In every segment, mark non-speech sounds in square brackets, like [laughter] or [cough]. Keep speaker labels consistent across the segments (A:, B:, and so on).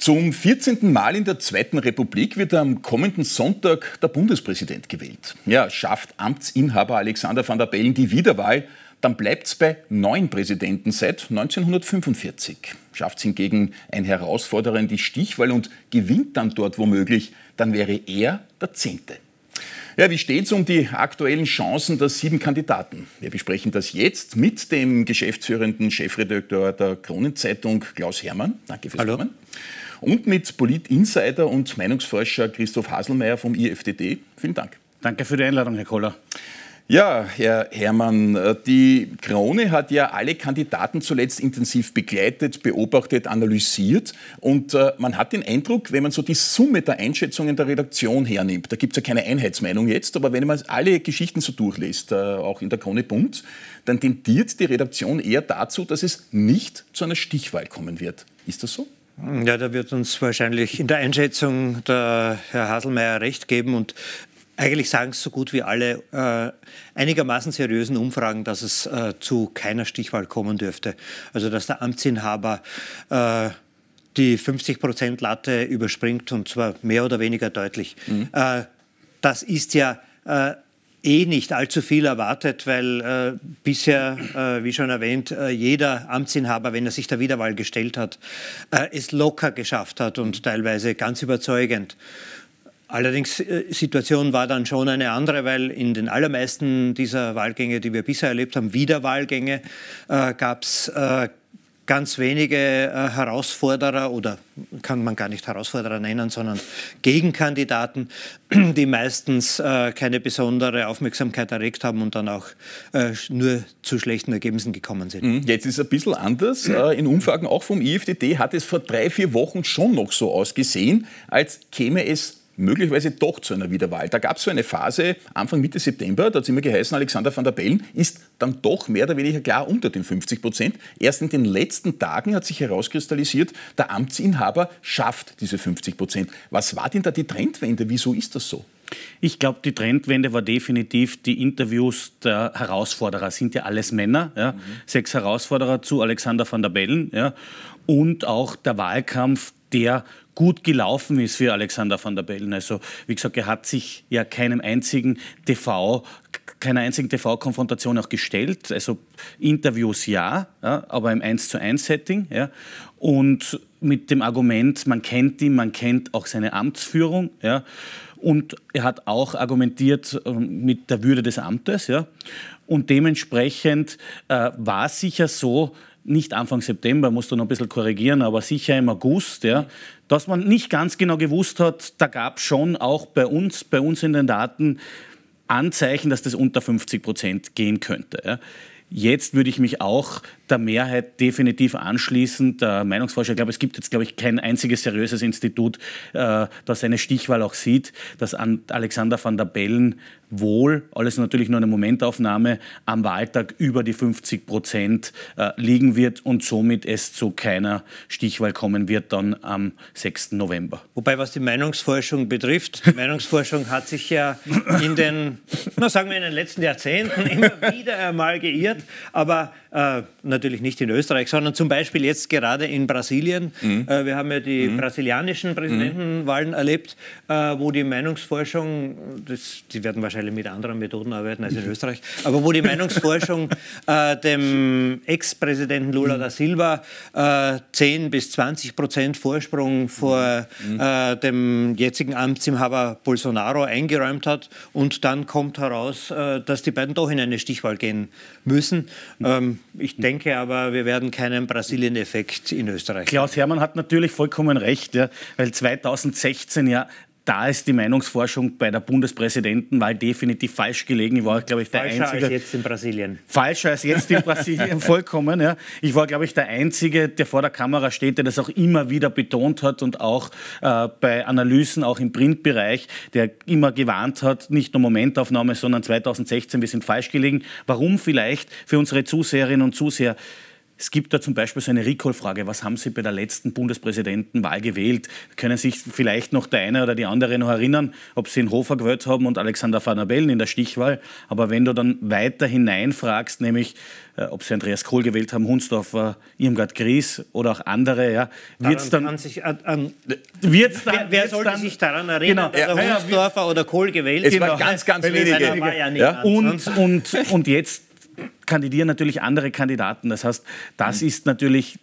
A: Zum 14. Mal in der Zweiten Republik wird am kommenden Sonntag der Bundespräsident gewählt. Ja, schafft Amtsinhaber Alexander van der Bellen die Wiederwahl, dann bleibt es bei neun Präsidenten seit 1945. Schafft es hingegen ein Herausforderer in die Stichwahl und gewinnt dann dort womöglich, dann wäre er der Zehnte. Ja, wie steht es um die aktuellen Chancen der sieben Kandidaten? Wir besprechen das jetzt mit dem geschäftsführenden Chefredakteur der Kronenzeitung, Klaus Hermann. Danke fürs Hallo. Kommen und mit Polit-Insider und Meinungsforscher Christoph Haselmeier vom IFDD. Vielen Dank.
B: Danke für die Einladung, Herr Koller.
A: Ja, Herr Hermann, die Krone hat ja alle Kandidaten zuletzt intensiv begleitet, beobachtet, analysiert und äh, man hat den Eindruck, wenn man so die Summe der Einschätzungen der Redaktion hernimmt, da gibt es ja keine Einheitsmeinung jetzt, aber wenn man alle Geschichten so durchlässt, äh, auch in der Krone Bund, dann tendiert die Redaktion eher dazu, dass es nicht zu einer Stichwahl kommen wird. Ist das so?
C: Ja, da wird uns wahrscheinlich in der Einschätzung der Herr Haselmeier recht geben und eigentlich sagen es so gut wie alle äh, einigermaßen seriösen Umfragen, dass es äh, zu keiner Stichwahl kommen dürfte. Also dass der Amtsinhaber äh, die 50-Prozent-Latte überspringt und zwar mehr oder weniger deutlich. Mhm. Äh, das ist ja äh, eh nicht allzu viel erwartet, weil äh, bisher, äh, wie schon erwähnt, äh, jeder Amtsinhaber, wenn er sich der Wiederwahl gestellt hat, äh, es locker geschafft hat und teilweise ganz überzeugend. Allerdings, die äh, Situation war dann schon eine andere, weil in den allermeisten dieser Wahlgänge, die wir bisher erlebt haben, Wiederwahlgänge, äh, gab es ganz wenige äh, Herausforderer oder kann man gar nicht Herausforderer nennen, sondern Gegenkandidaten, [clears throat] die meistens äh, keine besondere Aufmerksamkeit erregt haben und dann auch äh, nur
A: zu schlechten Ergebnissen gekommen sind. Mhm. Jetzt ist es ein bisschen anders. Äh, in Umfragen auch vom IFDD hat es vor drei, vier Wochen schon noch so ausgesehen, als käme es möglicherweise doch zu einer Wiederwahl. Da gab es so eine Phase Anfang Mitte September, da hat es immer geheißen, Alexander van der Bellen ist dann doch mehr oder weniger klar unter den 50 Prozent. Erst in den letzten Tagen hat sich herauskristallisiert,
B: der Amtsinhaber schafft diese 50 Prozent. Was war denn da die Trendwende? Wieso ist das so? Ich glaube, die Trendwende war definitiv die Interviews der Herausforderer. Sind ja alles Männer. Ja? Mhm. Sechs Herausforderer zu Alexander van der Bellen. Ja? Und auch der Wahlkampf der gut gelaufen ist für Alexander van der Bellen. Also wie gesagt, er hat sich ja keinem einzigen TV, keiner einzigen TV-Konfrontation auch gestellt. Also Interviews ja, ja aber im 1 zu 1 Setting. Ja. Und mit dem Argument, man kennt ihn, man kennt auch seine Amtsführung. Ja. Und er hat auch argumentiert ähm, mit der Würde des Amtes. Ja. Und dementsprechend äh, war es sicher so, nicht Anfang September, musst du noch ein bisschen korrigieren, aber sicher im August, ja, dass man nicht ganz genau gewusst hat, da gab es schon auch bei uns, bei uns in den Daten Anzeichen, dass das unter 50 Prozent gehen könnte. Ja. Jetzt würde ich mich auch der Mehrheit definitiv anschließend. Der Meinungsforscher, ich glaube, es gibt jetzt, glaube ich, kein einziges seriöses Institut, äh, das eine Stichwahl auch sieht, dass Alexander van der Bellen wohl, alles natürlich nur eine Momentaufnahme, am Wahltag über die 50 Prozent äh, liegen wird und somit es zu keiner Stichwahl kommen wird dann am 6. November. Wobei, was die Meinungsforschung betrifft, die
C: Meinungsforschung hat sich ja in den, na, sagen wir in den letzten Jahrzehnten [laughs] immer wieder einmal geirrt, aber äh, natürlich natürlich nicht in Österreich, sondern zum Beispiel jetzt gerade in Brasilien. Mhm. Äh, wir haben ja die mhm. brasilianischen Präsidentenwahlen mhm. erlebt, äh, wo die Meinungsforschung, das, die werden wahrscheinlich mit anderen Methoden arbeiten als in mhm. Österreich, aber wo die Meinungsforschung [laughs] äh, dem Ex-Präsidenten Lula da Silva 10 äh, bis 20 Prozent Vorsprung vor mhm. äh, dem jetzigen Amtsinhaber Bolsonaro eingeräumt hat. Und dann kommt heraus, äh, dass die beiden doch in eine Stichwahl gehen müssen.
B: Mhm. Ähm, ich denke, Stärke, aber wir werden keinen Brasilien-Effekt in Österreich. Klaus Hermann hat natürlich vollkommen recht, ja, weil 2016 ja da ist die Meinungsforschung bei der Bundespräsidentenwahl definitiv falsch gelegen. Ich war, glaube ich, der Falscher Einzige. Falscher als jetzt in Brasilien. Falscher als jetzt in Brasilien, [laughs] vollkommen. Ja. Ich war, glaube ich, der Einzige, der vor der Kamera steht, der das auch immer wieder betont hat und auch äh, bei Analysen, auch im Printbereich, der immer gewarnt hat, nicht nur Momentaufnahme, sondern 2016, wir sind falsch gelegen. Warum vielleicht für unsere Zuseherinnen und Zuseher? Es gibt da zum Beispiel so eine Recall-Frage. Was haben Sie bei der letzten Bundespräsidentenwahl gewählt? Können sich vielleicht noch der eine oder die andere noch erinnern, ob Sie in Hofer gewählt haben und Alexander van der Bellen in der Stichwahl. Aber wenn du dann weiter hineinfragst, nämlich äh, ob Sie Andreas Kohl gewählt haben, Hunsdorfer, Irmgard Gries oder auch andere, ja, wird es dann... Kann sich, an, äh, an, wird's da, wer wird's sollte dann, sich
C: daran erinnern, genau, dass er ja,
B: Hunsdorfer ja, oder
C: Kohl gewählt Es genau, war ganz, ganz wenige. Ja, ja? und,
B: und, und jetzt kandidieren natürlich andere Kandidaten. Das heißt, das mhm. ist natürlich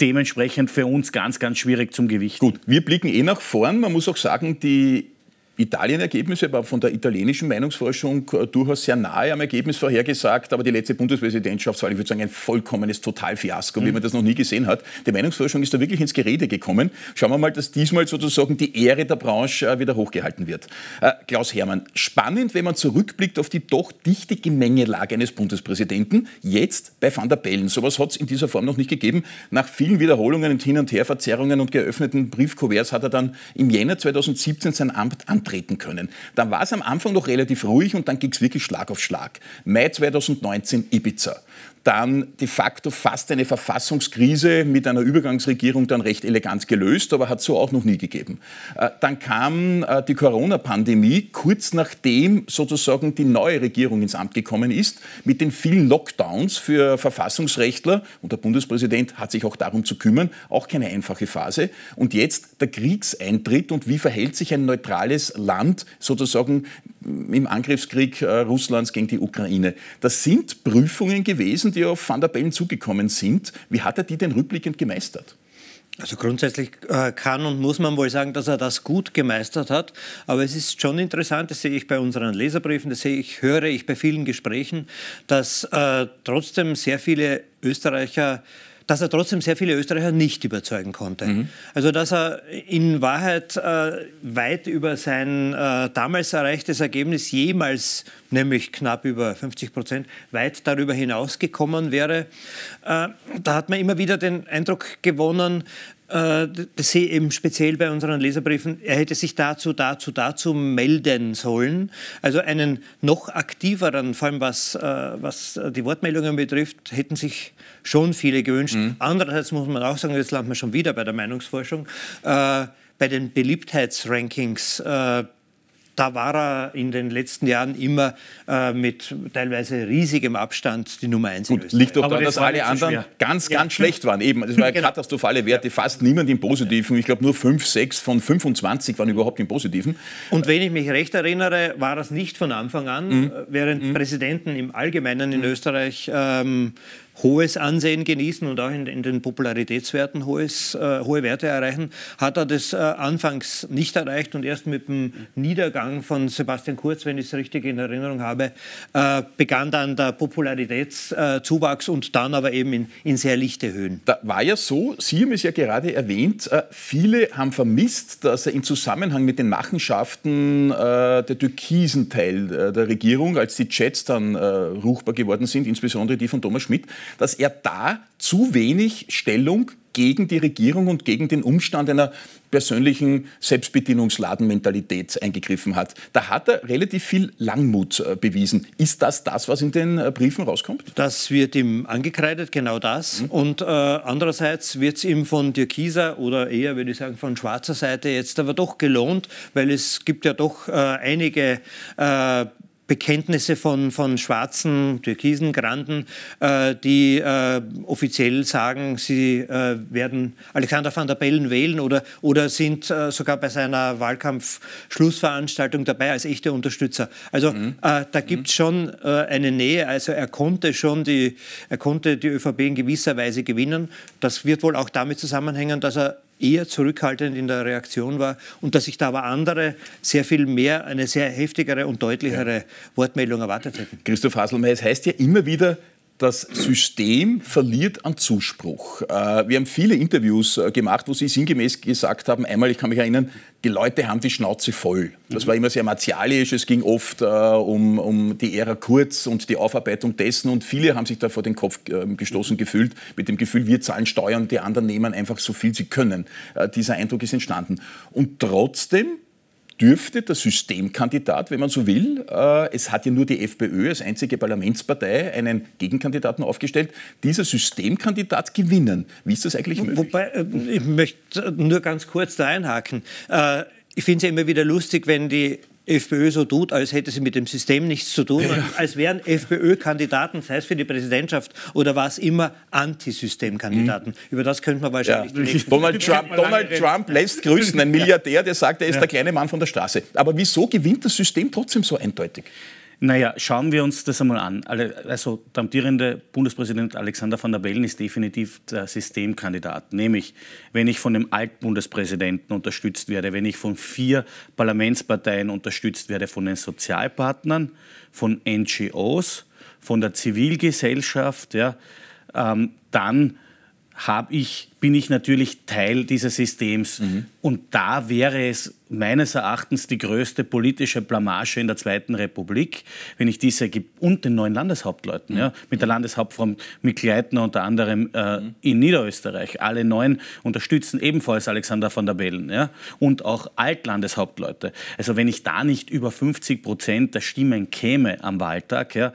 B: dementsprechend für uns ganz, ganz schwierig zum Gewicht. Gut, wir blicken eh nach vorn. Man muss auch sagen, die Italien-Ergebnisse,
A: aber von der italienischen Meinungsforschung äh, durchaus sehr nahe am Ergebnis vorhergesagt, aber die letzte Bundespräsidentschaftswahl, ich würde sagen, ein vollkommenes Totalfiasko, mhm. wie man das noch nie gesehen hat. Die Meinungsforschung ist da wirklich ins Gerede gekommen. Schauen wir mal, dass diesmal sozusagen die Ehre der Branche äh, wieder hochgehalten wird. Äh, Klaus Hermann, spannend, wenn man zurückblickt auf die doch dichte Gemengelage eines Bundespräsidenten, jetzt bei Van der Bellen. So etwas hat es in dieser Form noch nicht gegeben. Nach vielen Wiederholungen und Hin- und Herverzerrungen und geöffneten Briefkuverts hat er dann im Jänner 2017 sein Amt an antreten können. Dann war es am Anfang noch relativ ruhig und dann ging es wirklich Schlag auf Schlag. Mai 2019 Ibiza dann de facto fast eine Verfassungskrise mit einer Übergangsregierung dann recht elegant gelöst, aber hat so auch noch nie gegeben. Äh, dann kam äh, die Corona-Pandemie kurz nachdem sozusagen die neue Regierung ins Amt gekommen ist, mit den vielen Lockdowns für Verfassungsrechtler und der Bundespräsident hat sich auch darum zu kümmern, auch keine einfache Phase. Und jetzt der Kriegseintritt und wie verhält sich ein neutrales Land sozusagen im Angriffskrieg äh, Russlands gegen die Ukraine. Das sind Prüfungen gewesen, die auf Van der Bellen zugekommen sind. Wie hat er die denn rückblickend gemeistert? Also
C: grundsätzlich äh, kann und muss man wohl sagen, dass er das gut gemeistert hat. Aber es ist schon interessant, das sehe ich bei unseren Leserbriefen, das sehe ich, höre ich bei vielen Gesprächen, dass äh, trotzdem sehr viele Österreicher dass er trotzdem sehr viele Österreicher nicht überzeugen konnte. Mhm. Also dass er in Wahrheit äh, weit über sein äh, damals erreichtes Ergebnis jemals, nämlich knapp über 50 Prozent, weit darüber hinausgekommen wäre. Äh, da hat man immer wieder den Eindruck gewonnen, äh, das sehe eben speziell bei unseren Leserbriefen, er hätte sich dazu, dazu, dazu melden sollen. Also einen noch aktiveren, vor allem was, äh, was die Wortmeldungen betrifft, hätten sich schon viele gewünscht. Mhm. Andererseits muss man auch sagen, jetzt landen wir schon wieder bei der Meinungsforschung, äh, bei den Beliebtheitsrankings. Äh, da war er in den letzten Jahren immer äh, mit teilweise riesigem Abstand die Nummer eins.
A: Gut, liegt doch daran, dass alle anderen schwer. ganz, ja. ganz schlecht waren. Eben, das waren [laughs] genau. katastrophale Werte, fast niemand im Positiven. Ich glaube, nur 5, 6 von 25 waren überhaupt im Positiven. Und wenn ich mich recht
C: erinnere, war das nicht von Anfang an, mhm. Äh, während mhm. Präsidenten im Allgemeinen in mhm. Österreich ähm, hohes Ansehen genießen und auch in, in den Popularitätswerten hohes, äh, hohe Werte erreichen, hat er das äh, anfangs nicht erreicht und erst mit dem Niedergang von Sebastian Kurz, wenn ich es richtig in Erinnerung habe, äh, begann dann der Popularitätszuwachs
A: äh, und dann aber eben in, in, sehr lichte Höhen. Da war ja so, Sie haben es ja gerade erwähnt, äh, viele haben vermisst, dass er im Zusammenhang mit den Machenschaften äh, der türkisen Teil der Regierung, als die Jets dann ruchbar geworden sind, insbesondere die von Thomas Schmidt, dass er da zu wenig Stellung gegen die Regierung und gegen den Umstand einer persönlichen Selbstbedienungsladenmentalität eingegriffen hat. Da hat er relativ viel Langmut äh, bewiesen. Ist das das, was in den äh, Briefen rauskommt? Das
C: wird ihm angekreidet, genau das. Mhm. Und äh, andererseits wird es ihm von Türkiser oder eher, würde ich sagen, von schwarzer Seite jetzt aber doch gelohnt, weil es gibt ja doch äh, einige äh, Bekenntnisse von, von Schwarzen, Türkisen, Granden, äh, die äh, offiziell sagen, sie äh, werden Alexander van der Bellen wählen oder, oder sind äh, sogar bei seiner Wahlkampfschlussveranstaltung dabei als echte Unterstützer. Also mhm. Äh, da mhm. gibt es schon äh, eine Nähe. Also er konnte schon die, er konnte die ÖVP in gewisser Weise gewinnen. Das wird wohl auch damit zusammenhängen, dass er eher zurückhaltend in der Reaktion war und dass sich da aber andere sehr viel mehr, eine sehr
A: heftigere und deutlichere Wortmeldung erwartet hätten. Christoph Haselmeier, es heißt ja immer wieder, das System verliert an Zuspruch. Äh, wir haben viele Interviews äh, gemacht, wo Sie sinngemäß gesagt haben, einmal, ich kann mich erinnern, die Leute haben die Schnauze voll. Das mhm. war immer sehr martialisch, es ging oft äh, um, um die Ära Kurz und die Aufarbeitung dessen und viele haben sich da vor den Kopf ähm, gestoßen gefühlt, mit dem Gefühl, wir zahlen Steuern, die anderen nehmen einfach so viel sie können. Dieser Eindruck ist entstanden. Und trotzdem dürfte der Systemkandidat, wenn man so will, äh, es hat ja nur die FPÖ als einzige Parlamentspartei einen Gegenkandidaten aufgestellt, dieser Systemkandidat gewinnen. Wie ist das eigentlich möglich? Wobei, äh, ich möchte
C: nur ganz kurz da einhaken. Äh, ich finde es ja immer wieder lustig, wenn die FPÖ so tut, als hätte sie mit dem System nichts zu tun, ja. als wären FPÖ-Kandidaten, sei es für die Präsidentschaft oder was immer, Antisystemkandidaten. Mhm. Über das könnte man wahrscheinlich. Ja. Donald, Trump,
A: Donald Trump lässt grüßen, ein [laughs] Milliardär,
B: der sagt, er ist ja. der kleine Mann von der Straße. Aber wieso gewinnt das System trotzdem so eindeutig? Naja, schauen wir uns das einmal an. Also der amtierende Bundespräsident Alexander van der Bellen ist definitiv der Systemkandidat. Nämlich, wenn ich von dem Altbundespräsidenten unterstützt werde, wenn ich von vier Parlamentsparteien unterstützt werde, von den Sozialpartnern, von NGOs, von der Zivilgesellschaft, ja, ähm, dann habe ich, bin ich natürlich Teil dieses Systems. Mhm. Und da wäre es meines Erachtens die größte politische Blamage in der Zweiten Republik, wenn ich diese und den neuen Landeshauptleuten, mhm. ja, mit der mhm. Landeshauptfrau Mikl-Leitner unter anderem äh, mhm. in Niederösterreich, alle neun unterstützen ebenfalls Alexander von der Bellen ja, und auch Altlandeshauptleute. Also wenn ich da nicht über 50 Prozent der Stimmen käme am Wahltag, ja,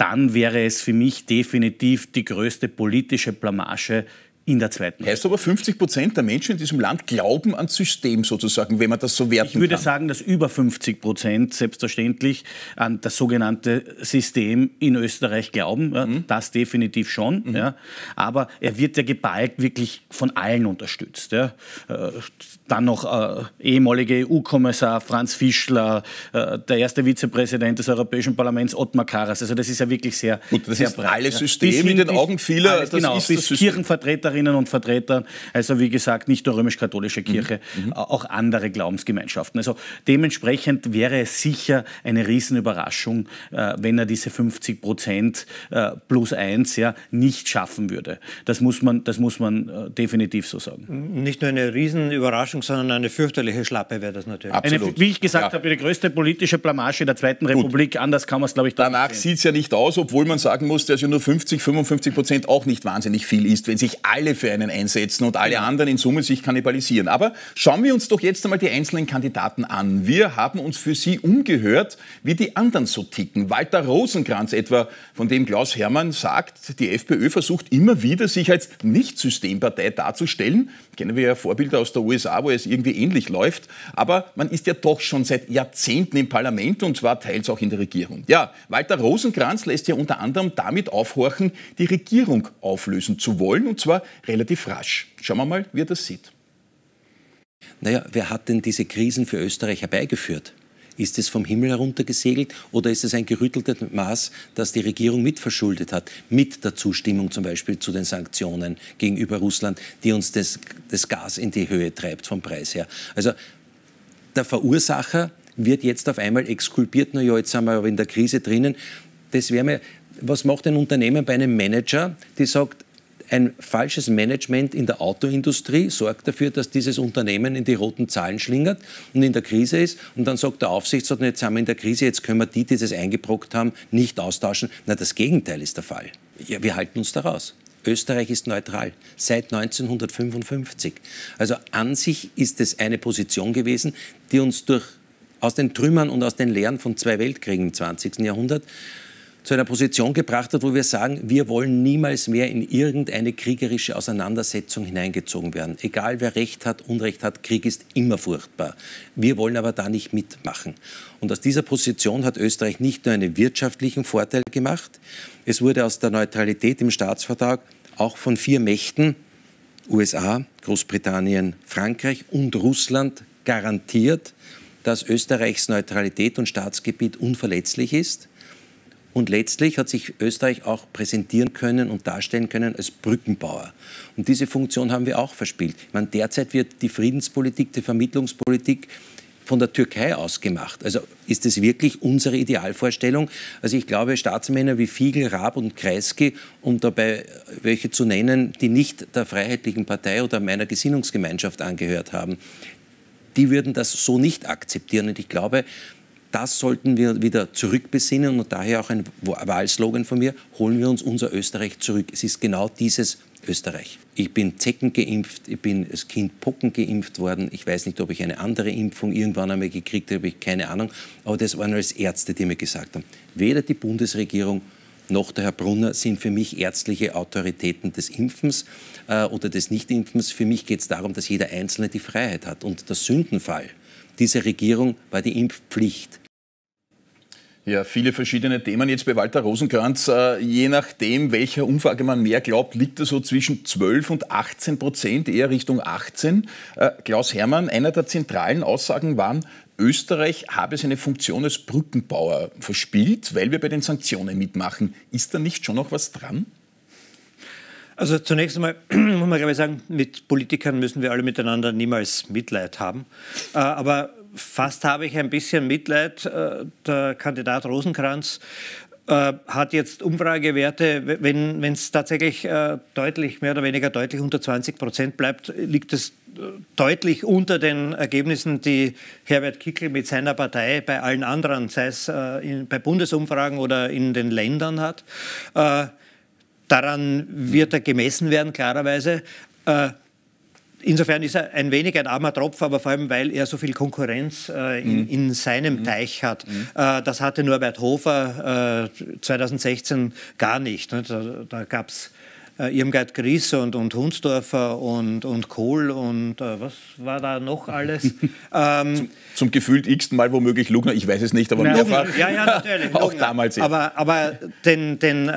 B: dann wäre es für mich definitiv die größte politische Blamage in der zweiten. Heißt aber, 50 Prozent der Menschen in diesem Land glauben ans System sozusagen, wenn man das so werten kann. Ich würde kann. sagen, dass über 50 Prozent selbstverständlich an das sogenannte System in Österreich glauben. Ja, mhm. Das definitiv schon. Mhm. Ja. Aber er wird ja geballt wirklich von allen unterstützt. Ja. Äh, dann noch äh, ehemalige EU-Kommissar Franz Fischler, äh, der erste Vizepräsident des Europäischen Parlaments Ottmar Karas. Also das ist ja wirklich sehr, Gut, das sehr ist breit. Alles System in den Augen vieler. Alles, genau, bis Kirchenvertreterin Vertreterinnen und Vertretern, also wie gesagt, nicht nur römisch-katholische Kirche, mhm. mhm. auch andere Glaubensgemeinschaften. Also dementsprechend wäre es sicher eine Riesenüberraschung, äh, wenn er diese 50 Prozent äh, plus eins ja, nicht schaffen würde. Das muss man, das muss man äh, definitiv so sagen. Nicht nur eine Riesenüberraschung, sondern eine fürchterliche Schlappe wäre das natürlich. Absolut. Eine, wie ich gesagt ja. habe, die größte politische Blamage der Zweiten Gut. Republik. Anders kann man es, glaube ich, Danach sieht es ja nicht aus, obwohl man sagen muss, dass ja nur 50,
A: 55 Prozent auch nicht wahnsinnig viel ist, wenn sich alle alle für einen einsetzen und alle genau. anderen in Summe sich kannibalisieren. Aber schauen wir uns doch jetzt einmal die einzelnen Kandidaten an. Wir haben uns für sie umgehört, wie die anderen so ticken. Walter Rosenkranz etwa, von dem Klaus Hermann sagt, die FPÖ versucht immer wieder, sich als Nicht-Systempartei darzustellen. Kennen wir ja Vorbilder aus der USA, wo es irgendwie ähnlich läuft. Aber man ist ja doch schon seit Jahrzehnten im Parlament und zwar teils auch in der Regierung. Ja, Walter Rosenkranz lässt ja unter anderem damit aufhorchen,
D: die Regierung auflösen zu wollen und zwar relativ rasch. Schauen wir mal, wie er das sieht. Naja, wer hat denn diese Krisen für Österreich herbeigeführt? Ist es vom Himmel heruntergesegelt oder ist es ein gerütteltes Maß, das die Regierung mitverschuldet hat, mit der Zustimmung zum Beispiel zu den Sanktionen gegenüber Russland, die uns das, das Gas in die Höhe treibt vom Preis her? Also der Verursacher wird jetzt auf einmal exkulpiert, naja, jetzt sind wir aber in der Krise drinnen. Das wäre mir, was macht ein Unternehmen bei einem Manager, die sagt, ein falsches Management in der Autoindustrie sorgt dafür, dass dieses Unternehmen in die roten Zahlen schlingert und in der Krise ist. Und dann sagt der Aufsichtsrat, jetzt sind wir in der Krise, jetzt können wir die, die das eingebrockt haben, nicht austauschen. Na, das Gegenteil ist der Fall. Ja, wir halten uns daraus. Österreich ist neutral seit 1955. Also an sich ist es eine Position gewesen, die uns durch, aus den Trümmern und aus den Lehren von zwei Weltkriegen im 20. Jahrhundert zu einer Position gebracht hat, wo wir sagen, wir wollen niemals mehr in irgendeine kriegerische Auseinandersetzung hineingezogen werden. Egal wer Recht hat, Unrecht hat, Krieg ist immer furchtbar. Wir wollen aber da nicht mitmachen. Und aus dieser Position hat Österreich nicht nur einen wirtschaftlichen Vorteil gemacht, es wurde aus der Neutralität im Staatsvertrag auch von vier Mächten, USA, Großbritannien, Frankreich und Russland garantiert, dass Österreichs Neutralität und Staatsgebiet unverletzlich ist. Und letztlich hat sich Österreich auch präsentieren können und darstellen können als Brückenbauer. Und diese Funktion haben wir auch verspielt. Ich meine, derzeit wird die Friedenspolitik, die Vermittlungspolitik von der Türkei ausgemacht. Also ist das wirklich unsere Idealvorstellung? Also ich glaube, Staatsmänner wie Fiegel, Raab und Kreisky, um dabei welche zu nennen, die nicht der Freiheitlichen Partei oder meiner Gesinnungsgemeinschaft angehört haben, die würden das so nicht akzeptieren. Und ich glaube, das sollten wir wieder zurückbesinnen und daher auch ein Wahlslogan von mir, holen wir uns unser Österreich zurück. Es ist genau dieses Österreich. Ich bin Zecken geimpft, ich bin als Kind Pocken geimpft worden. Ich weiß nicht, ob ich eine andere Impfung irgendwann einmal gekriegt habe, ich keine Ahnung. Aber das waren alles Ärzte, die mir gesagt haben, weder die Bundesregierung noch der Herr Brunner sind für mich ärztliche Autoritäten des Impfens äh, oder des Nichtimpfens. Für mich geht es darum, dass jeder Einzelne die Freiheit hat. Und der Sündenfall, dieser Regierung war die Impfpflicht.
A: Ja, viele verschiedene Themen jetzt bei Walter Rosenkranz. Äh, je nachdem, welcher Umfrage man mehr glaubt, liegt er so zwischen 12 und 18 Prozent, eher Richtung 18. Äh, Klaus Hermann, einer der zentralen Aussagen waren, Österreich habe seine Funktion als Brückenbauer verspielt, weil wir bei den Sanktionen mitmachen. Ist da nicht schon noch was dran?
C: Also zunächst einmal [clears throat] muss man, glaube ich, sagen, mit Politikern müssen wir alle miteinander niemals Mitleid haben. Äh, aber fast habe ich ein bisschen Mitleid. Äh, der Kandidat Rosenkranz äh, hat jetzt Umfragewerte, wenn es tatsächlich deutlich, mehr oder weniger deutlich unter 20 Prozent bleibt, liegt es deutlich unter den Ergebnissen, die Herbert Kickl mit seiner Partei bei allen anderen, sei es bei Bundesumfragen oder in den Ländern hat. Daran wird er gemessen werden, klarerweise. Äh, insofern ist er ein wenig ein armer Tropfer, aber vor allem, weil er so viel Konkurrenz äh, in, mhm. in, seinem mhm. Teich hat. Mhm. Äh, das hatte Norbert Hofer 2016 gar nicht. Ne? da gab es äh, Irmgard Gries und, und Hunsdorfer und, und Kohl und äh, was
A: war da noch alles? [laughs] ähm, zum, zum, gefühlt x Mal womöglich Lugner, ich weiß es nicht, aber nein, mehrfach. Ja, ja, natürlich. [laughs] auch damals. Ja. Aber,
C: aber den, den äh,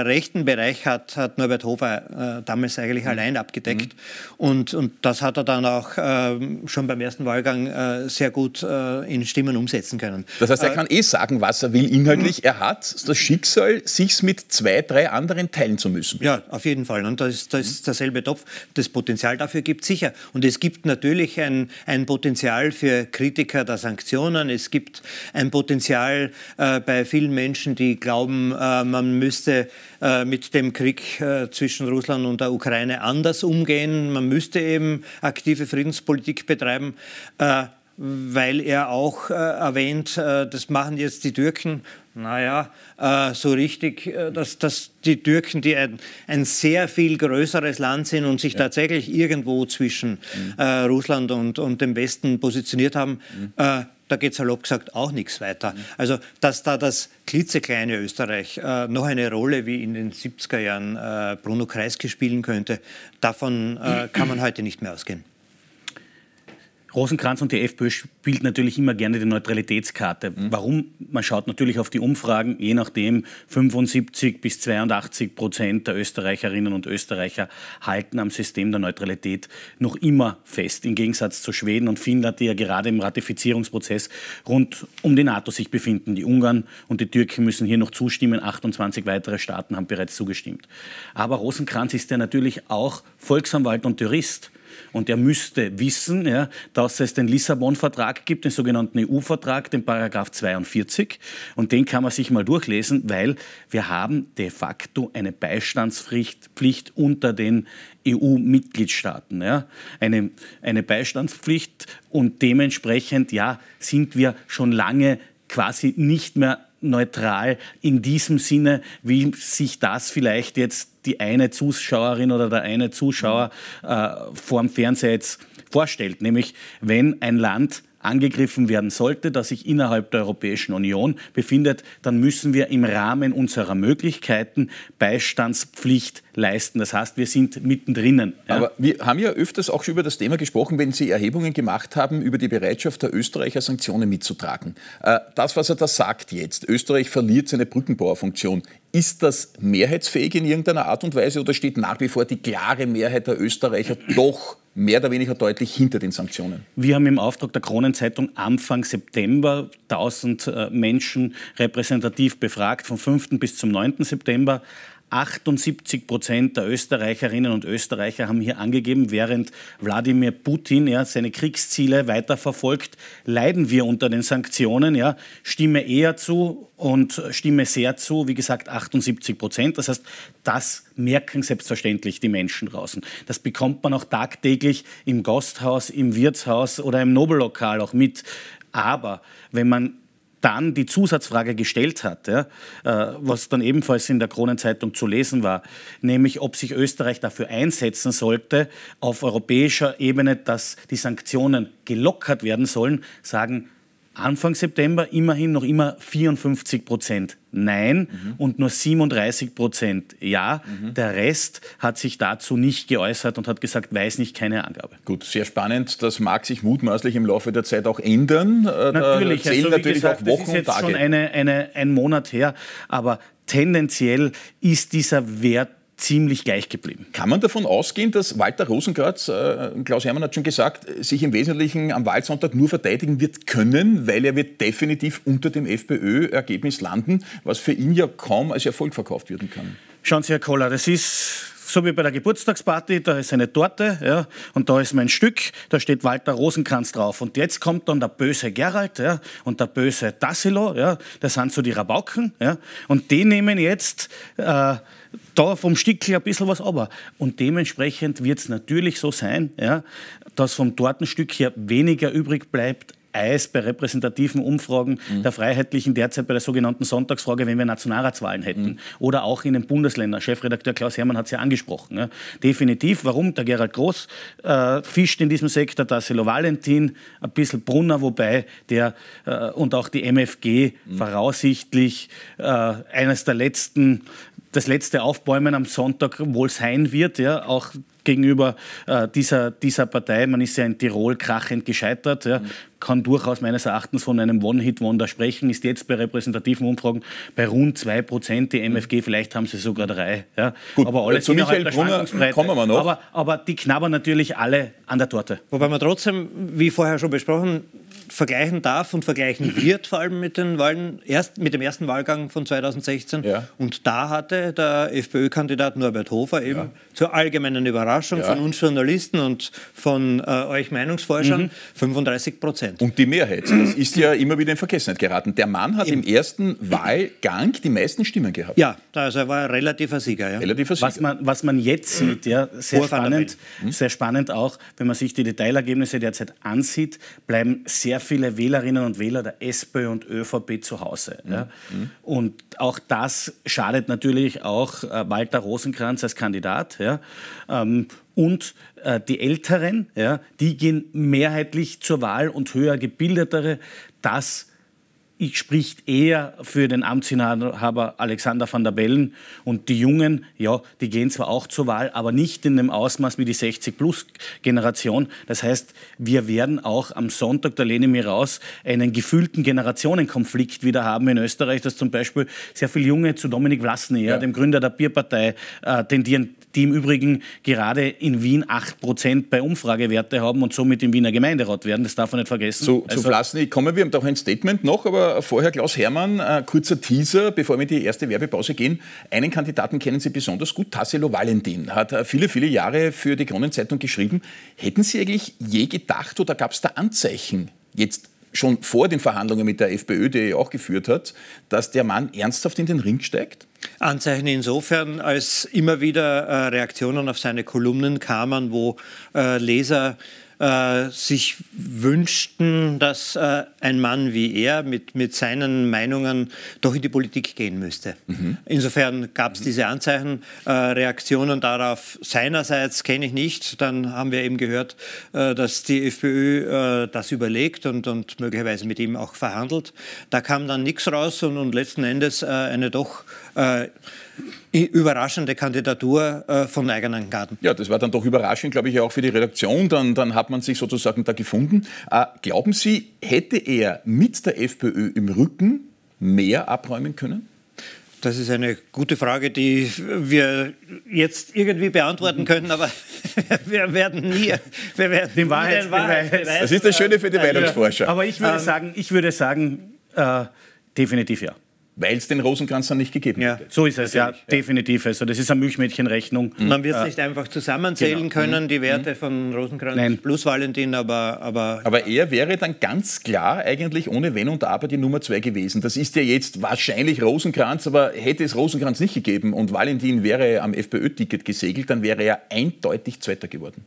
C: rechten Bereich hat, hat Norbert Hofer äh, damals eigentlich mhm. allein abgedeckt mhm. und, und das hat er dann auch ähm, schon beim ersten Wahlgang äh, sehr gut äh, in Stimmen umsetzen können.
A: Das heißt, er kann eh sagen, was er will inhaltlich. Er hat das Schicksal, sich mit zwei, drei anderen teilen zu müssen. Ja, auf jeden Fall. Und das ist, das ist mhm. derselbe Topf. Das Potenzial dafür gibt es sicher. Und es
C: gibt natürlich ein, ein Potenzial für Kritiker der Sanktionen. Es gibt ein Potenzial äh, bei vielen Menschen, die glauben, äh, man müsste äh, mit dem Krieg äh, zwischen Russland und der Ukraine anders umgehen. Man müsste eben aktive Friedenspolitik betreiben. Äh, weil er auch äh, erwähnt, äh, das machen jetzt die Türken. Naja, äh, so richtig, äh, dass, dass die Türken, die ein, ein, sehr viel größeres Land sind und sich ja. tatsächlich irgendwo zwischen mhm. Äh, Russland und, und dem Westen positioniert haben, mhm. Äh, da geht salopp gesagt auch nichts weiter. Mhm. Also, dass da das klitzekleine Österreich noch eine Rolle wie in den 70er Jahren Bruno Kreisky spielen könnte, davon kann man [clears throat] heute nicht mehr ausgehen.
B: Rosenkranz und die FPÖ spielt natürlich immer gerne die Neutralitätskarte. Mhm. Warum? Man schaut natürlich auf die Umfragen, je nachdem 75 bis 82 Prozent der Österreicherinnen und Österreicher halten am System der Neutralität noch immer fest, im Gegensatz zu Schweden und Finnland, die ja gerade im Ratifizierungsprozess rund um die NATO sich befinden. Die Ungarn und die Türken müssen hier noch zustimmen, 28 weitere Staaten haben bereits zugestimmt. Aber Rosenkranz ist ja natürlich auch Volksanwalt und Jurist und er müsste wissen, ja, dass es den Lissabon-Vertrag gibt, den sogenannten EU-Vertrag, den Paragraph 42. Und den kann man sich mal durchlesen, weil wir haben de facto eine Beistandspflicht unter den EU-Mitgliedstaaten. Ja. Eine, eine Beistandspflicht und dementsprechend ja, sind wir schon lange quasi nicht mehr neutral in diesem Sinne, wie sich das vielleicht jetzt die eine Zuschauerin oder der eine Zuschauer äh, vor Fernseher jetzt vorstellt. Nämlich, wenn ein Land angegriffen werden sollte, das sich innerhalb der Europäischen Union befindet, dann müssen wir im Rahmen unserer Möglichkeiten Beistandspflicht leisten. Das heißt, wir sind mittendrin. Ja. Aber wir haben ja öfters auch schon über das Thema gesprochen,
A: wenn Sie Erhebungen gemacht haben, über die Bereitschaft der Österreicher, Sanktionen mitzutragen. Äh, das, was er da sagt jetzt, Österreich verliert seine Brückenbauerfunktion, ist das mehrheitsfähig in irgendeiner Art und Weise oder steht nach wie vor die klare Mehrheit der Österreicher doch mehr oder weniger deutlich hinter den Sanktionen.
B: Wir haben im Auftrag der Kronenzeitung Anfang September 1000 äh, Menschen repräsentativ befragt, vom 5. bis zum 9. September. 78 Prozent der Österreicherinnen und Österreicher haben hier angegeben, während Wladimir Putin ja, seine Kriegsziele weiter verfolgt, leiden wir unter den Sanktionen. Ja. Stimme eher zu und stimme sehr zu, wie gesagt, 78 Prozent. Das heißt, das merken selbstverständlich die Menschen draußen. Das bekommt man auch tagtäglich im Gasthaus, im Wirtshaus oder im Nobellokal auch mit. Aber wenn man dann die Zusatzfrage gestellt hat, ja, äh, was dann ebenfalls in der Kronenzeitung zu lesen war, nämlich ob sich Österreich dafür einsetzen sollte, auf europäischer Ebene, dass die Sanktionen gelockert werden sollen, sagen Anfang September immerhin noch immer 54 Prozent Nein mhm. und nur 37 Prozent Ja. Mhm. Der Rest hat sich dazu nicht geäußert und hat gesagt, weiß nicht, keine Angabe. Gut, sehr spannend. Das mag sich mutmaßlich im Laufe der Zeit auch ändern. Äh, natürlich, da zählen also, natürlich gesagt, auch Wochen das ist jetzt und Tage. schon eine, eine, ein Monat her, aber tendenziell ist dieser Wert ziemlich gleich geblieben. Kann man davon ausgehen, dass Walter Rosenkratz, äh, Klaus Hermann hat schon
A: gesagt, äh, sich im Wesentlichen am Wahlsonntag nur verteidigen wird können, weil er wird definitiv unter dem
B: FPÖ-Ergebnis landen, was für ihn ja kaum als Erfolg verkauft werden kann? Schauen Sie, Herr Koller, das ist so wie bei der Geburtstagsparty, da ist eine Torte ja, und da ist mein Stück, da steht Walter Rosenkranz drauf. Und jetzt kommt dann der böse Gerald ja, und der böse Tassilo, ja, das sind so die Rabauken. Ja, und die nehmen jetzt äh, da vom Stickel ein bisschen was aber. Und dementsprechend wird es natürlich so sein, ja, dass vom Tortenstück her weniger übrig bleibt Eis bei repräsentativen Umfragen mhm. der Freiheitlichen derzeit bei der sogenannten Sonntagsfrage, wenn wir Nationalratswahlen hätten. Mhm. Oder auch in den Bundesländern. Chefredakteur Klaus Hermann hat es ja angesprochen. Ne? Definitiv. Warum? Der Gerald Groß äh, fischt in diesem Sektor, der Silo Valentin, ein bisschen Brunner, wobei der äh, und auch die MFG mhm. voraussichtlich äh, eines der letzten das letzte Aufbäumen am Sonntag wohl sein wird, ja, auch gegenüber äh, dieser, dieser Partei. Man ist ja in Tirol krachend gescheitert. Ja. kann durchaus meines Erachtens von einem One-Hit-Wonder sprechen, ist jetzt bei repräsentativen Umfragen bei rund 2%, die MFG, vielleicht haben sie sogar drei. Ja. Gut, aber alles zu Michael Brunner kommen wir noch. Aber, aber die knabbern natürlich alle an der Torte. Wobei
C: man trotzdem, wie vorher schon besprochen, vergleichen darf und vergleichen wird, vor allem mit den Wahlen, erst mit dem ersten Wahlgang von 2016. Ja. Und da hatte der FPÖ-Kandidat Norbert Hofer eben ja. zur allgemeinen Überraschung Überraschung ja. von uns Journalisten und von äh, euch
A: Meinungsforschern, mhm. 35 Prozent. Und die Mehrheit, das ist ja immer wieder in Vergessenheit geraten. Der Mann hat Im, im ersten Wahlgang die meisten Stimmen gehabt. Ja,
B: also er war ein relativer Sieger. Ja. Relativer Sieger. Was, man, was man jetzt sieht, ja, sehr, spannend, hm? sehr spannend auch, wenn man sich die Detailergebnisse derzeit ansieht, bleiben sehr viele Wählerinnen und Wähler der SPÖ und ÖVP zu Hause. Mhm. Und auch das schadet natürlich auch äh, Walter Rosenkranz als Kandidat. Ja. Ähm, und äh, die Älteren, ja, die gehen mehrheitlich zur Wahl und höher gebildetere. Das spricht eher für den Amtsinhaber Alexander van der Bellen. Und die Jungen, ja, die gehen zwar auch zur Wahl, aber nicht in dem Ausmaß wie die 60-Plus-Generation. Das heißt, wir werden auch am Sonntag, da lehne ich mich raus, einen gefühlten Generationenkonflikt wieder haben in Österreich, dass zum Beispiel sehr viele Junge zu Dominik Vlasny, ja. dem Gründer der Bierpartei, äh, tendieren die im Übrigen gerade in Wien 8% bei Umfragewerte haben und somit im Wiener Gemeinderat werden. Das darf man nicht vergessen. Zu, also, zu Vlasny kommen wir, haben doch ein Statement noch, aber vorher Klaus
A: Hermann, äh, kurzer Teaser, bevor wir in die erste Werbepause gehen. Einen Kandidaten kennen Sie besonders gut, Tassilo Valentin, hat äh, viele, viele Jahre für die Kronenzeitung geschrieben. Hätten Sie eigentlich je gedacht oder gab es da Anzeichen, jetzt schon vor den Verhandlungen mit der FPÖ, die er auch geführt hat, dass der Mann ernsthaft in den Ring steigt?
C: Anzeichen insofern, als immer wieder äh, Reaktionen auf seine Kolumnen kamen, wo äh, Leser äh, sich wünschten, dass äh, ein Mann wie er mit, mit seinen Meinungen doch in die Politik gehen müsste. Mhm. Insofern gab es mhm. diese Anzeichen. Äh, Reaktionen darauf seinerseits kenne ich nicht. Dann haben wir eben gehört, äh, dass die FPÖ äh, das überlegt und, und möglicherweise mit ihm auch verhandelt. Da kam dann nichts raus und, und letzten Endes äh, eine doch äh, überraschende
A: Kandidatur äh, von eigenen Garten. Ja, das war dann doch überraschend, glaube ich, auch für die Redaktion. Dann, dann hat man sich sozusagen da gefunden. Äh, glauben Sie, hätte er mit der FPÖ im Rücken mehr abräumen können? Das ist eine gute Frage, die wir
C: jetzt irgendwie beantworten mhm. können, aber [laughs] wir werden nie, wir werden die Wahrheit, Wahrheitsbeweis. Wahrheitsbeweis. Das ist das Schöne für die Meinungsforscher. Aber ich würde ähm. sagen,
B: ich würde sagen, äh, definitiv ja weil es den Rosenkranz dann nicht gegeben ja, hätte. So ist es, ja, ja, definitiv. Also das ist eine Milchmädchenrechnung. Mhm. Man wird es nicht
C: einfach zusammenzählen genau. können, mhm. die Werte mhm. von Rosenkranz Nein.
B: plus Valentin,
A: aber... Aber, aber er wäre dann ganz klar eigentlich ohne Wenn und Aber die Nummer zwei gewesen. Das ist ja jetzt wahrscheinlich Rosenkranz, aber hätte es Rosenkranz nicht gegeben und Valentin wäre am FPÖ-Ticket gesegelt, dann wäre er eindeutig Zweiter geworden.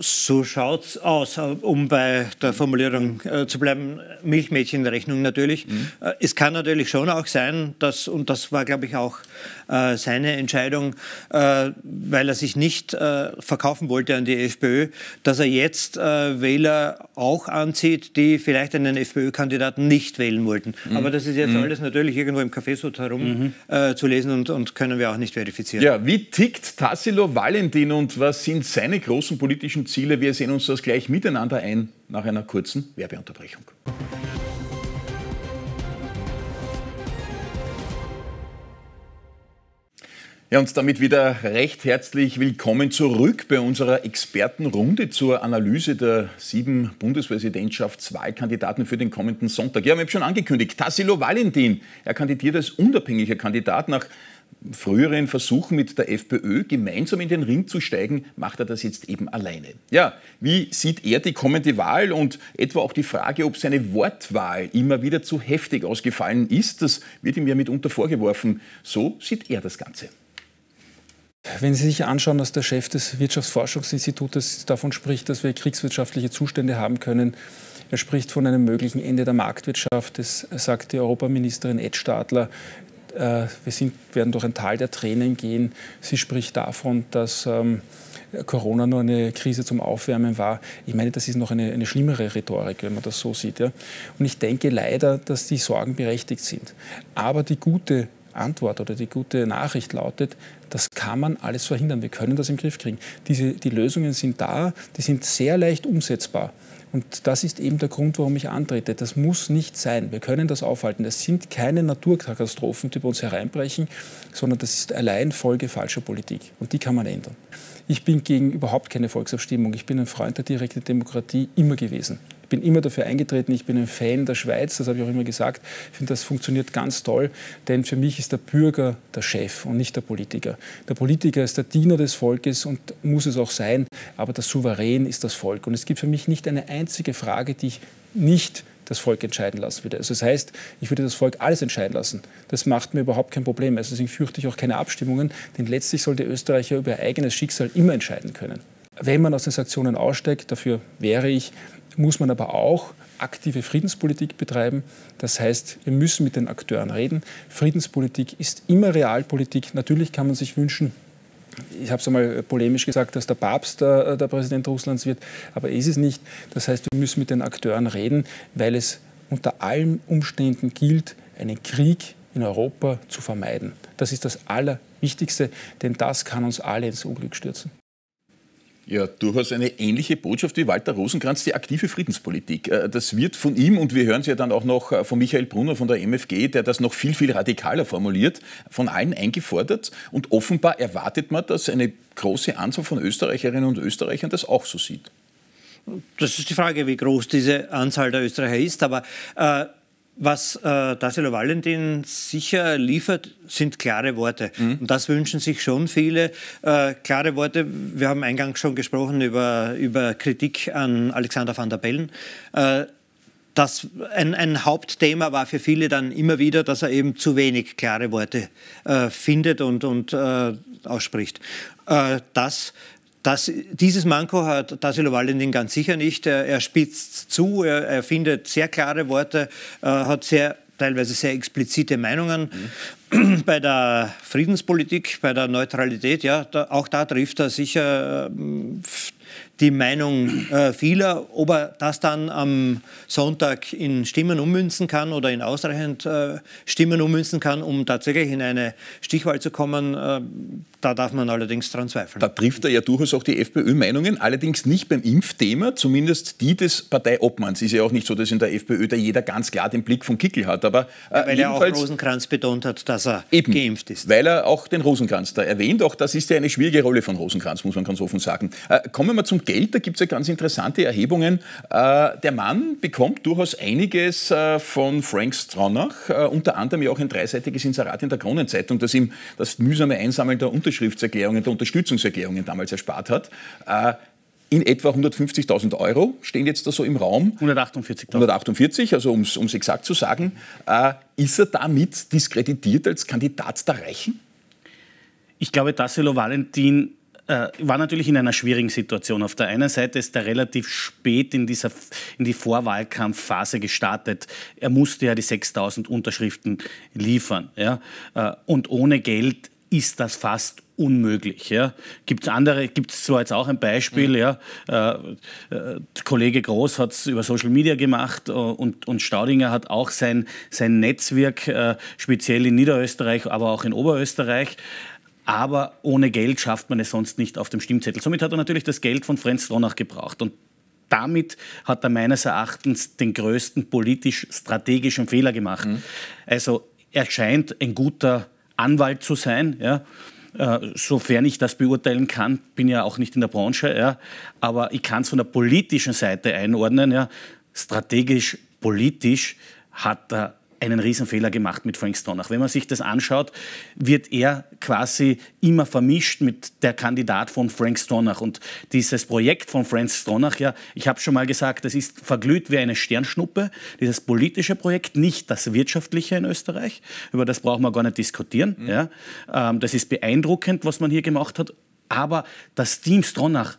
A: So schaut's
C: aus, äh, um bei der Formulierung äh, zu bleiben, Milchmädchenrechnung natürlich. Mhm. Äh, es kann natürlich schon auch sein, dass, und das war, glaube ich, auch äh, seine Entscheidung, äh, weil er sich nicht äh, verkaufen wollte an die FPÖ, dass er jetzt äh, Wähler auch anzieht, die vielleicht einen FPÖ-Kandidaten nicht wählen wollten. Mhm. Aber das ist jetzt mhm. alles
A: natürlich irgendwo im Kaffeesud herum mhm. Äh, zu lesen und, und können wir auch nicht verifizieren. Ja, wie tickt Tassilo Valentin und was sind seine großen politischen Ziele? Wir sehen uns das gleich miteinander ein nach einer kurzen Werbeunterbrechung. Ja, und damit wieder recht herzlich willkommen zurück bei unserer Expertenrunde zur Analyse der sieben Bundespräsidentschaftswahlkandidaten für den kommenden Sonntag. Ja, wir haben schon angekündigt, Tassilo Valentin, er kandidiert als unabhängiger Kandidat nach früheren Versuchen mit der FPÖ gemeinsam in den Ring zu steigen, macht er das jetzt eben alleine. Ja, wie sieht er die kommende Wahl und etwa auch die Frage, ob seine Wortwahl immer wieder zu heftig ausgefallen ist? Das wird ihm ja mitunter vorgeworfen. So sieht er das Ganze.
E: Wenn Sie sich anschauen, dass der Chef des Wirtschaftsforschungsinstitutes davon spricht, dass wir kriegswirtschaftliche Zustände haben können, er spricht von einem möglichen Ende der Marktwirtschaft, das sagt die Europaministerin Ed Stadler. Äh, wir sind, werden durch ein Tal der Tränen gehen. Sie spricht davon, dass ähm, Corona nur eine Krise zum Aufwärmen war. Ich meine, das ist noch eine, eine schlimmere Rhetorik, wenn man das so sieht. Ja? Und ich denke leider, dass die Sorgen berechtigt sind. Aber die gute Antwort oder die gute Nachricht lautet, das kann man alles verhindern, wir können das im Griff kriegen. Diese, die Lösungen sind da, die sind sehr leicht umsetzbar. Und das ist eben der Grund, warum ich antrete. Das muss nicht sein. Wir können das aufhalten. Es sind keine Naturkatastrophen, die bei uns hereinbrechen, sondern das ist allein Folge falscher Politik. Und die kann man ändern. Ich bin gegen überhaupt keine Volksabstimmung. Ich bin ein Freund der direkten Demokratie immer gewesen bin immer dafür eingetreten. Ich bin ein Fan der Schweiz, das habe ich auch immer gesagt. Ich finde, das funktioniert ganz toll, denn für mich ist der Bürger der Chef und nicht der Politiker. Der Politiker ist der Diener des Volkes und muss es auch sein, aber der Souverän ist das Volk. Und es gibt für mich nicht eine einzige Frage, die ich nicht das Volk entscheiden lassen würde. Also das heißt, ich würde das Volk alles entscheiden lassen. Das macht mir überhaupt kein Problem. Also deswegen fürchte ich auch keine Abstimmungen, denn letztlich soll der Österreicher über ihr eigenes Schicksal immer entscheiden können. Wenn man aus den Sanktionen aussteigt, dafür wäre ich, muss man aber auch aktive Friedenspolitik betreiben. Das heißt, wir müssen mit den Akteuren reden. Friedenspolitik ist immer Realpolitik. Natürlich kann man sich wünschen, ich habe es einmal polemisch gesagt, dass der Papst der, äh, der, Präsident Russlands wird, aber ist es nicht. Das heißt, wir müssen mit den Akteuren reden, weil es unter allen Umständen gilt, einen Krieg in Europa zu vermeiden. Das ist das Allerwichtigste, denn das kann uns alle ins Unglück stürzen
A: ja durchaus eine ähnliche Botschaft wie Walter Rosenkranz, die aktive Friedenspolitik. Äh, das wird von ihm, und wir hören es ja dann auch noch äh, von Michael Brunner von der MFG, der das noch viel, viel radikaler formuliert, von allen eingefordert. Und offenbar erwartet man, dass eine große Anzahl von Österreicherinnen und Österreichern das auch so sieht.
C: Das ist die Frage, wie groß diese Anzahl der Österreicher ist. Aber äh was äh, Tassilo Valentin sicher liefert, sind klare Worte. Mhm. Und das wünschen sich schon viele. Äh, klare Worte, wir haben eingangs schon gesprochen über, über Kritik an Alexander van der Bellen. Äh, das ein, ein, Hauptthema war für viele dann immer wieder, dass er eben zu wenig klare Worte äh, findet und, und äh, ausspricht. Äh, das das, dieses Manko hat Tassilo Valentin ganz sicher nicht. Er, er spitzt zu, er, er, findet sehr klare Worte, äh, hat sehr teilweise sehr explizite Meinungen. Mhm. Bei der Friedenspolitik, bei der Neutralität, ja, da, auch da trifft er sicher äh, die Meinung äh, vieler. Ob er das dann am Sonntag in Stimmen ummünzen kann oder in ausreichend äh, Stimmen ummünzen kann, um tatsächlich in eine Stichwahl zu kommen, äh, da darf
A: man allerdings dran zweifeln. Da trifft er ja durchaus auch die FPÖ-Meinungen, allerdings nicht beim Impfthema, zumindest die des Parteiobmanns. Ist ja auch nicht so, dass in der FPÖ da jeder ganz klar den Blick von Kickel hat. Aber, äh, ja, weil er auch Rosenkranz betont hat, dass er eben, geimpft ist. Weil er auch den Rosenkranz da erwähnt. Auch das ist ja eine schwierige Rolle von Rosenkranz, muss man ganz offen sagen. Äh, kommen wir mal zum Geld, da gibt es ja ganz interessante Erhebungen. Äh, der Mann bekommt durchaus einiges äh, von Frank Stronach, äh, unter anderem ja auch ein dreiseitiges Inserat in der Kronenzeitung, das ihm das mühsame Einsammeln der Unterschriftserklärungen, der Unterstützungserklärungen damals erspart hat in etwa 150.000 Euro stehen jetzt da so im Raum. 148.000. 148, also um es exakt zu sagen. Äh,
B: ist er damit diskreditiert als Kandidat der Reichen? Ich glaube, dass Tassilo Valentin äh, war natürlich in einer schwierigen Situation. Auf der einen Seite ist er relativ spät in, dieser, in die Vorwahlkampfphase gestartet. Er musste ja die 6000 Unterschriften liefern. Ja? Äh, und ohne Geld ist das fast unmöglich. Ja. Gibt es andere, gibt es zwar jetzt auch ein Beispiel, mhm. ja, äh, äh, Kollege Groß hat es über Social Media gemacht äh, und, und Staudinger hat auch sein, sein Netzwerk, äh, speziell in Niederösterreich, aber auch in Oberösterreich, aber ohne Geld schafft man es sonst nicht auf dem Stimmzettel. Somit hat er natürlich das Geld von Franz Stronach gebraucht. Und damit hat er meines Erachtens den größten politisch-strategischen Fehler gemacht. Mhm. Also er scheint ein guter Anwalt zu sein, ja. Äh, sofern ich das beurteilen kann, bin ja auch nicht in der Branche, ja. aber ich kann es von der politischen Seite einordnen. Ja. Strategisch, politisch hat er einen Riesenfehler gemacht mit Frank Stronach. Wenn man sich das anschaut, wird er quasi immer vermischt mit der Kandidat von Frank Stronach. Und dieses Projekt von Frank Stronach, ja, ich habe schon mal gesagt, das ist verglüht wie eine Sternschnuppe, dieses politische Projekt, nicht das wirtschaftliche in Österreich. Über das brauchen wir gar nicht diskutieren. Mhm. Ja. Ähm, das ist beeindruckend, was man hier gemacht hat. Aber das Team Stronach,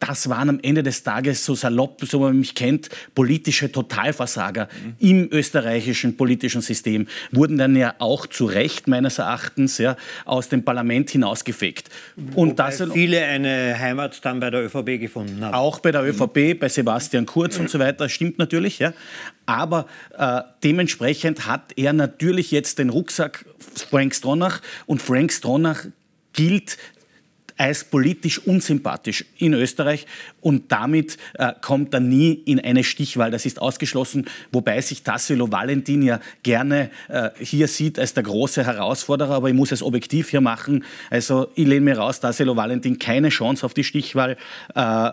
B: das waren am Ende des Tages, so salopp, so wie man mich kennt, politische Totalversager mhm. im österreichischen politischen System, wurden dann ja auch zu Recht meines Erachtens ja, aus dem Parlament hinausgefegt. Und Wobei das, viele eine Heimat dann bei der ÖVP gefunden haben. Auch bei der mhm. ÖVP, mhm. bei Sebastian Kurz und so weiter, stimmt natürlich. Ja. Aber äh, dementsprechend hat er natürlich jetzt den Rucksack Frank Stronach und Frank Stronach gilt als politisch unsympathisch in Österreich und damit äh, kommt er nie in eine Stichwahl. Das ist ausgeschlossen, wobei sich Tassilo Valentin ja gerne äh, hier sieht als der große Herausforderer, aber ich muss es objektiv hier machen. Also ich lehne mir raus, Tassilo Valentin keine Chance auf die Stichwahl. Äh,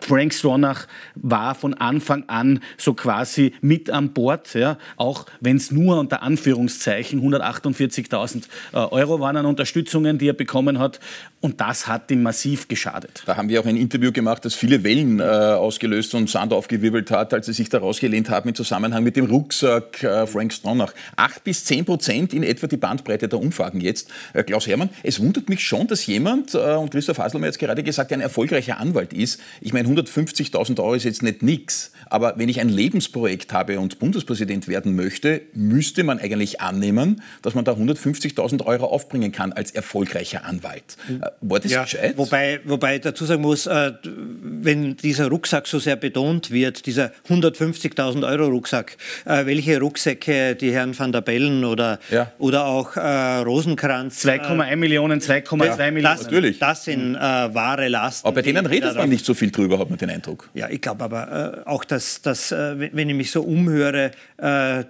B: Frank Stronach war von Anfang an so quasi mit an Bord, ja, auch wenn es nur unter Anführungszeichen 148.000 äh, Euro waren an Unterstützungen, die er bekommen hat. Und das hat ihm massiv geschadet. Da haben wir auch ein Interview gemacht, das viele Wellen äh, ausgelöst
A: und Sand aufgewirbelt hat, als sie sich daraus gelehnt haben im Zusammenhang mit dem Rucksack äh, Frank Stronach. Acht bis zehn Prozent in etwa die Bandbreite der Umfragen jetzt. Äh, Klaus Hermann, es wundert mich schon, dass jemand, äh, und Christoph Hasler hat jetzt gerade gesagt, ein erfolgreicher Anwalt ist. Ich meine, 150.000 Euro ist jetzt nicht nix. Aber wenn ich ein Lebensprojekt habe und Bundespräsident werden möchte, müsste man eigentlich annehmen, dass man da 150.000 Euro aufbringen kann als erfolgreicher Anwalt. Mhm. Äh, war das ja, gescheit?
C: Wobei, wobei ich dazu sagen muss, äh, wenn dieser Rucksack so sehr betont wird, dieser 150.000 Euro Rucksack, äh, welche Rucksäcke die Herren van der Bellen oder, ja. oder auch äh, Rosenkranz. 2,1 Millionen, 2,2 ja, Millionen. Das, natürlich. das sind äh, wahre Lasten. Aber bei denen redet man nicht
A: so viel drüber, hat man den Eindruck. Ja, ich glaube
C: aber äh, auch, dass, dass wenn ich mich so umhöre, äh,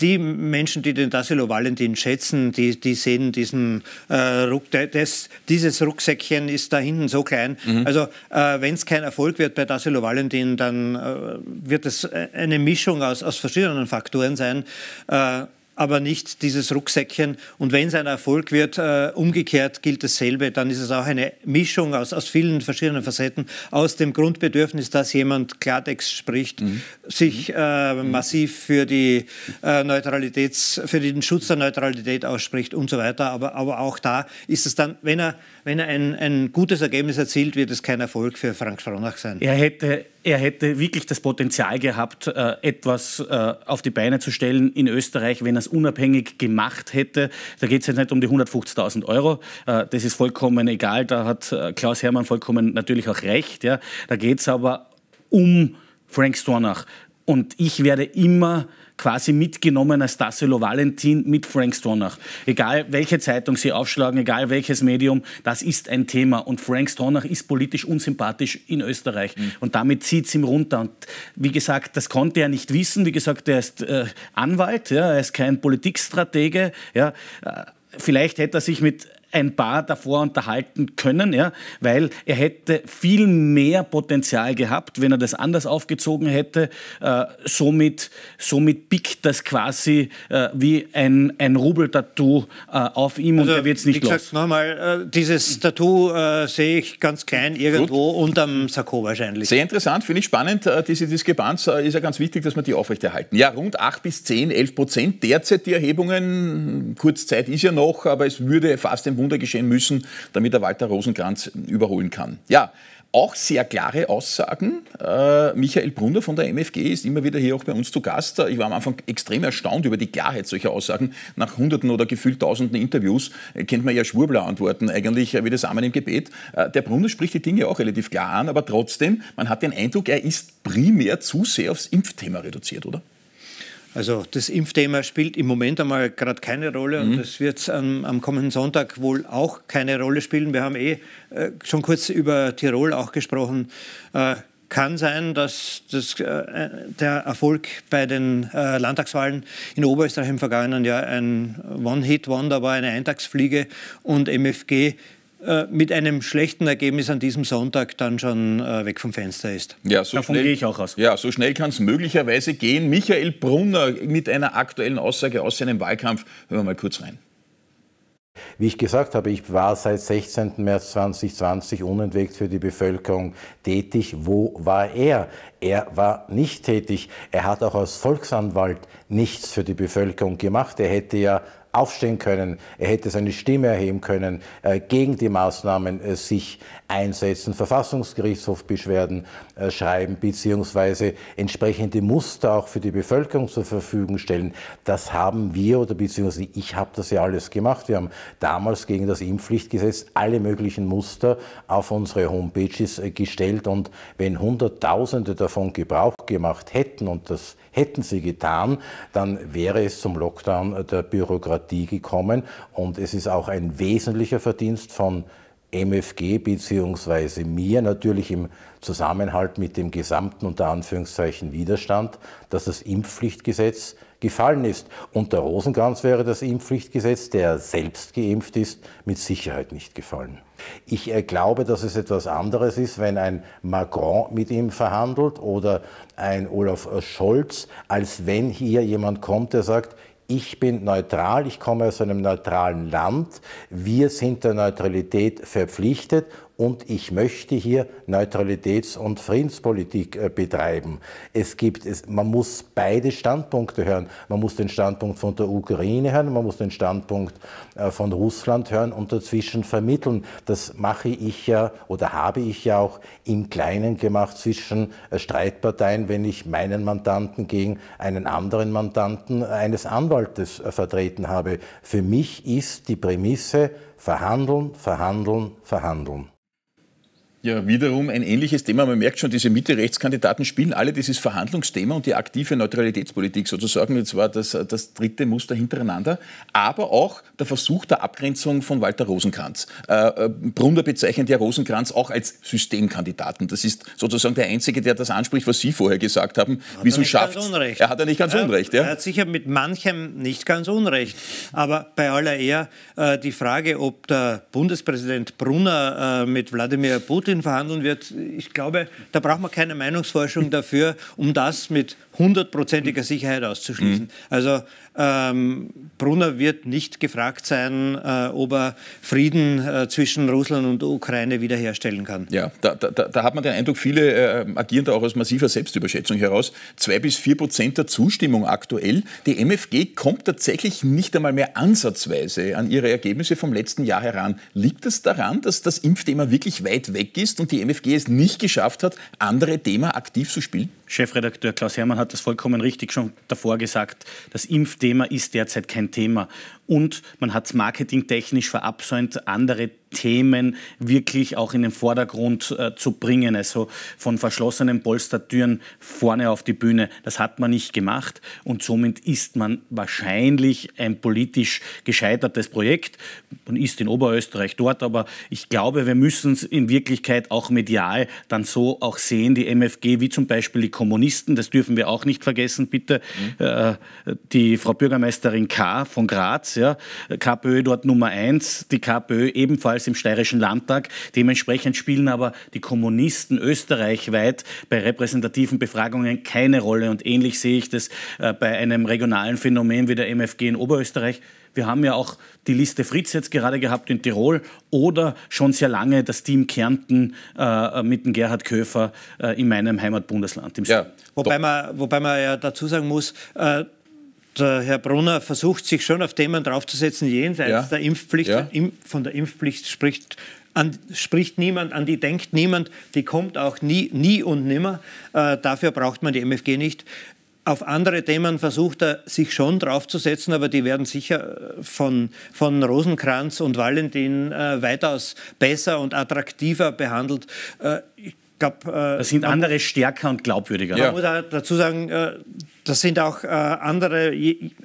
C: die Menschen, die den Tassilo Valentin schätzen, die, die sehen diesen äh, Ruck, des, dieses Rucksäckchen ist da hinten so klein. Mhm. Also äh, wenn es kein Erfolg wird bei Tassilo Valentin, dann äh, wird es äh, eine Mischung aus, aus verschiedenen Faktoren sein. Äh, aber nicht dieses Rucksäckchen. Und wenn es ein Erfolg wird, äh, umgekehrt gilt dasselbe, dann ist es auch eine Mischung aus, aus vielen verschiedenen Facetten, aus dem Grundbedürfnis, dass jemand Klartext spricht, mhm. sich mhm. äh, mhm. massiv für, die, äh, Neutralitäts-, für den Schutz der Neutralität ausspricht und so weiter. Aber, aber auch da ist es dann, wenn er
B: wenn er ein, ein gutes Ergebnis erzielt, wird es kein Erfolg für Frank Stronach sein. Er hätte, er hätte wirklich das Potenzial gehabt, äh, etwas äh, auf die Beine zu stellen in Österreich, wenn er es unabhängig gemacht hätte. Da geht es jetzt nicht um die 150.000 Euro. Äh, das ist vollkommen egal. Da hat Klaus Hermann vollkommen natürlich auch recht. Da geht es aber um Frank Stornach. Und ich werde immer quasi mitgenommen als Tassilo Valentin mit Frank Stronach. Egal welche Zeitung Sie aufschlagen, egal welches Medium, das ist ein Thema. Und Frank Stronach ist politisch unsympathisch in Österreich. Mhm. Und damit zieht es ihm runter. Und wie gesagt, das konnte er nicht wissen. Wie gesagt, er ist äh, Anwalt, ja, er ist kein Politikstratege. Ja. Äh, vielleicht hätte er sich mit ein paar davor unterhalten können, ja, weil er hätte viel mehr Potenzial gehabt, wenn er das anders aufgezogen hätte. Äh, somit, somit biegt das quasi äh, wie ein, ein Rubel-Tattoo äh, auf ihm also, und er wird es nicht los. Ich sage nochmal, äh,
C: dieses
A: Tattoo äh, sehe ich ganz klein irgendwo Gut. unterm Sakko wahrscheinlich. Sehr interessant, finde ich spannend, äh, diese Diskrepanz. ist ja ganz wichtig, dass wir die aufrechterhalten. Ja, rund 8 bis 10, 11 Prozent derzeit die Erhebungen. Kurzzeit ist ja noch, aber es würde fast ein Wunder geschehen müssen, damit er Walter Rosenkranz überholen kann. Ja, auch sehr klare Aussagen. Äh, Michael Brunner von der MFG ist immer wieder hier auch bei uns zu Gast. Ich war am Anfang extrem erstaunt über die Klarheit solcher Aussagen. Nach hunderten oder gefühlt tausenden Interviews äh, kennt man ja Schwurbler-Antworten eigentlich äh, wie das Amen im Gebet. Äh, der Brunner spricht die Dinge auch relativ klar an, aber trotzdem, man hat den Eindruck, er ist primär zu sehr aufs Impfthema reduziert, oder? Also das Impfthema spielt
C: im Moment einmal gerade keine Rolle mhm. und das wird am, am, kommenden Sonntag wohl auch keine Rolle spielen. Wir haben eh äh, schon kurz über Tirol auch gesprochen. Äh, kann sein, dass das, äh, der Erfolg bei den äh, Landtagswahlen in Oberösterreich im vergangenen Jahr ein One-Hit-Wonder war, eine Eintagsfliege und MFG äh, mit einem schlechten Ergebnis an diesem Sonntag dann schon äh, weg vom Fenster ist. Ja, so Davon gehe
A: ich auch aus. Ja, so schnell kann es möglicherweise gehen. Michael Brunner mit einer aktuellen Aussage aus seinem Wahlkampf. Hören wir mal kurz rein.
F: Wie ich gesagt habe, ich war seit 16. März 2020 unentwegt für die Bevölkerung tätig. Wo war er? Er war nicht tätig. Er hat auch als Volksanwalt nichts für die Bevölkerung gemacht. Er hätte ja aufstehen können, er hätte seine Stimme erheben können, äh, gegen die Maßnahmen äh, sich einsetzen, Verfassungsgerichtshof Beschwerden äh, schreiben, beziehungsweise entsprechende Muster auch für die Bevölkerung zur Verfügung stellen. Das haben wir oder beziehungsweise ich habe das ja alles gemacht. Wir haben damals gegen das Impfpflichtgesetz alle möglichen Muster auf unsere Homepages gestellt und wenn Hunderttausende davon Gebrauch gemacht hätten und das hätten sie getan, dann wäre es zum Lockdown der Bürokratie Demokratie gekommen und es ist auch ein wesentlicher Verdienst von MFG bzw. mir natürlich im Zusammenhalt mit dem gesamten unter Anführungszeichen Widerstand, dass das Impfpflichtgesetz gefallen ist. Unter Rosenkranz wäre das Impfpflichtgesetz, der selbst geimpft ist, mit Sicherheit nicht gefallen. Ich äh, glaube, dass es etwas anderes ist, wenn ein Macron mit ihm verhandelt oder ein Olaf Scholz, als wenn hier jemand kommt, der sagt, ich bin neutral, ich komme aus einem neutralen Land, wir sind der Neutralität verpflichtet und ich möchte hier Neutralitäts- und Friedenspolitik äh, betreiben. Es gibt es, man muss beide Standpunkte hören. Man muss den Standpunkt von der Ukraine hören, man muss den Standpunkt äh, von Russland hören und dazwischen vermitteln. Das mache ich ja oder habe ich ja auch im Kleinen gemacht zwischen äh, Streitparteien, wenn ich meinen Mandanten gegen einen anderen Mandanten eines Anwaltes vertreten habe. Für mich ist die Prämisse verhandeln, verhandeln, verhandeln.
A: Ja, wiederum ein ähnliches Thema. Man merkt schon, diese Mitte-Rechtskandidaten spielen alle dieses Verhandlungsthema und die aktive Neutralitätspolitik sozusagen. Jetzt war das, das dritte Muster hintereinander. Aber auch der Versuch der Abgrenzung von Walter Rosenkranz. Äh, äh Brunner bezeichnet ja Rosenkranz auch als Systemkandidaten. Das ist sozusagen der Einzige, der das anspricht, was Sie vorher gesagt haben. Hat Wieso schafft Er hat ja nicht ganz er, Unrecht. Ja? Er hat sicher mit manchem nicht
C: ganz Unrecht. Aber bei aller Ehr äh, die Frage, ob der Bundespräsident Brunner äh, mit Wladimir Putin verhandeln wird, ich glaube, da braucht man keine Meinungsforschung dafür, um das mit hundertprozentiger Sicherheit auszuschließen. Mhm. Also ähm, Brunner wird nicht gefragt sein, äh, ob er Frieden äh, zwischen
A: Russland und Ukraine wiederherstellen kann. Ja, da, da, da hat man den Eindruck, viele äh, agieren da auch aus massiver Selbstüberschätzung heraus. Zwei bis vier Prozent der Zustimmung aktuell. Die MFG kommt tatsächlich nicht einmal mehr ansatzweise an ihre Ergebnisse vom letzten Jahr heran. Liegt es das daran,
B: dass das Impfthema wirklich weit weg ist und die MFG es nicht geschafft hat, andere Themen aktiv zu spielen? Chefredakteur Klaus Hermann hat das vollkommen richtig schon davor gesagt. Das Impfthema ist derzeit kein Thema und man hat es marketingtechnisch verabsäumt, andere Themen wirklich auch in den Vordergrund äh, zu bringen. Also von verschlossenen Polstertüren vorne auf die Bühne. Das hat man nicht gemacht und somit ist man wahrscheinlich ein politisch gescheitertes Projekt. Man ist in Oberösterreich dort, aber ich glaube, wir müssen es in Wirklichkeit auch medial dann so auch sehen. Die MFG, wie zum Beispiel die Kommunisten, das dürfen wir auch nicht vergessen, bitte. Mhm. Äh, die Frau Bürgermeisterin K. von Graz, ja. KPÖ dort Nummer eins, die KPÖ ebenfalls im steirischen Landtag. Dementsprechend spielen aber die Kommunisten österreichweit bei repräsentativen Befragungen keine Rolle. Und ähnlich sehe ich das äh, bei einem regionalen Phänomen wie der MFG in Oberösterreich. Wir haben ja auch die Liste Fritz jetzt gerade gehabt in Tirol oder schon sehr lange das Team Kärnten äh, mit dem Gerhard Köfer äh, in meinem Heimatbundesland. Im ja, wobei, man, wobei man ja dazu sagen muss, äh, der äh, Herr Brunner
C: versucht, sich schon auf Themen draufzusetzen, jenseits ja. der Impfpflicht. Ja. Von der Impfpflicht spricht, an, spricht niemand, an die denkt niemand, die kommt auch nie, nie und nimmer. Äh, dafür braucht man die MFG nicht. Auf andere Themen versucht er sich schon draufzusetzen, aber die werden sicher äh, von, von Rosenkranz und Valentin äh, weitaus besser und attraktiver behandelt. Äh, ich glaub, äh, das sind andere stärker und
B: glaubwürdiger. Ja. Man
C: muss dazu sagen, das sind auch äh, andere,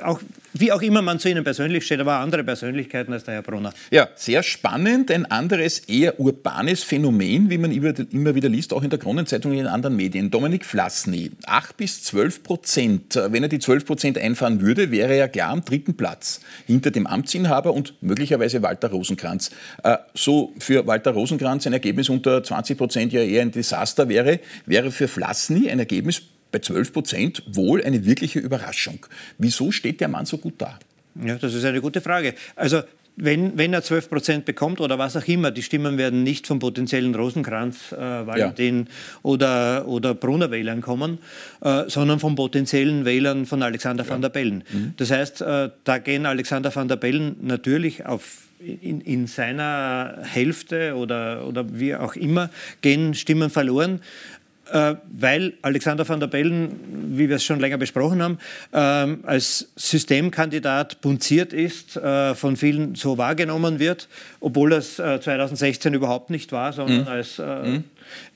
C: auch, wie
A: auch immer man zu Ihnen persönlich steht, aber andere Persönlichkeiten als der Herr Brunner. Ja, sehr spannend. Ein anderes, eher urbanes Phänomen, wie man immer wieder liest, auch in der Kronenzeitung und in anderen Medien. Dominik Flassny, 8 bis 12 Prozent. Wenn er die 12 Prozent einfahren würde, wäre er klar am dritten Platz hinter dem Amtsinhaber und möglicherweise Walter Rosenkranz. Äh, so für Walter Rosenkranz ein Ergebnis unter 20 Prozent ja eher ein Desaster wäre, wäre für Flassny ein Ergebnis bei 12 Prozent wohl eine wirkliche Überraschung. Wieso steht der Mann so gut da?
C: Ja, das ist eine gute Frage. Also wenn, wenn er 12 Prozent bekommt oder was auch immer, die Stimmen werden nicht vom potenziellen Rosenkranz, äh, Valentin ja. oder, oder Brunner-Wählern kommen, äh, sondern von potenziellen Wählern von Alexander ja. van der Bellen. Mhm. Das heißt, äh, da gehen Alexander van der Bellen natürlich auf in, in, seiner Hälfte oder, oder wie auch immer gehen Stimmen verloren. Äh, weil Alexander van der Bellen, wie wir es schon länger besprochen haben, ähm, als Systemkandidat punziert ist, äh, von vielen so wahrgenommen wird, obwohl das 2016 äh, überhaupt nicht war, sondern mhm. als mhm.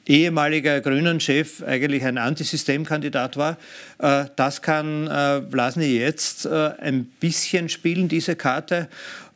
C: ehemaliger Grünen-Chef eigentlich ein Antisystemkandidat war. das kann Vlasny jetzt ein bisschen spielen, diese Karte.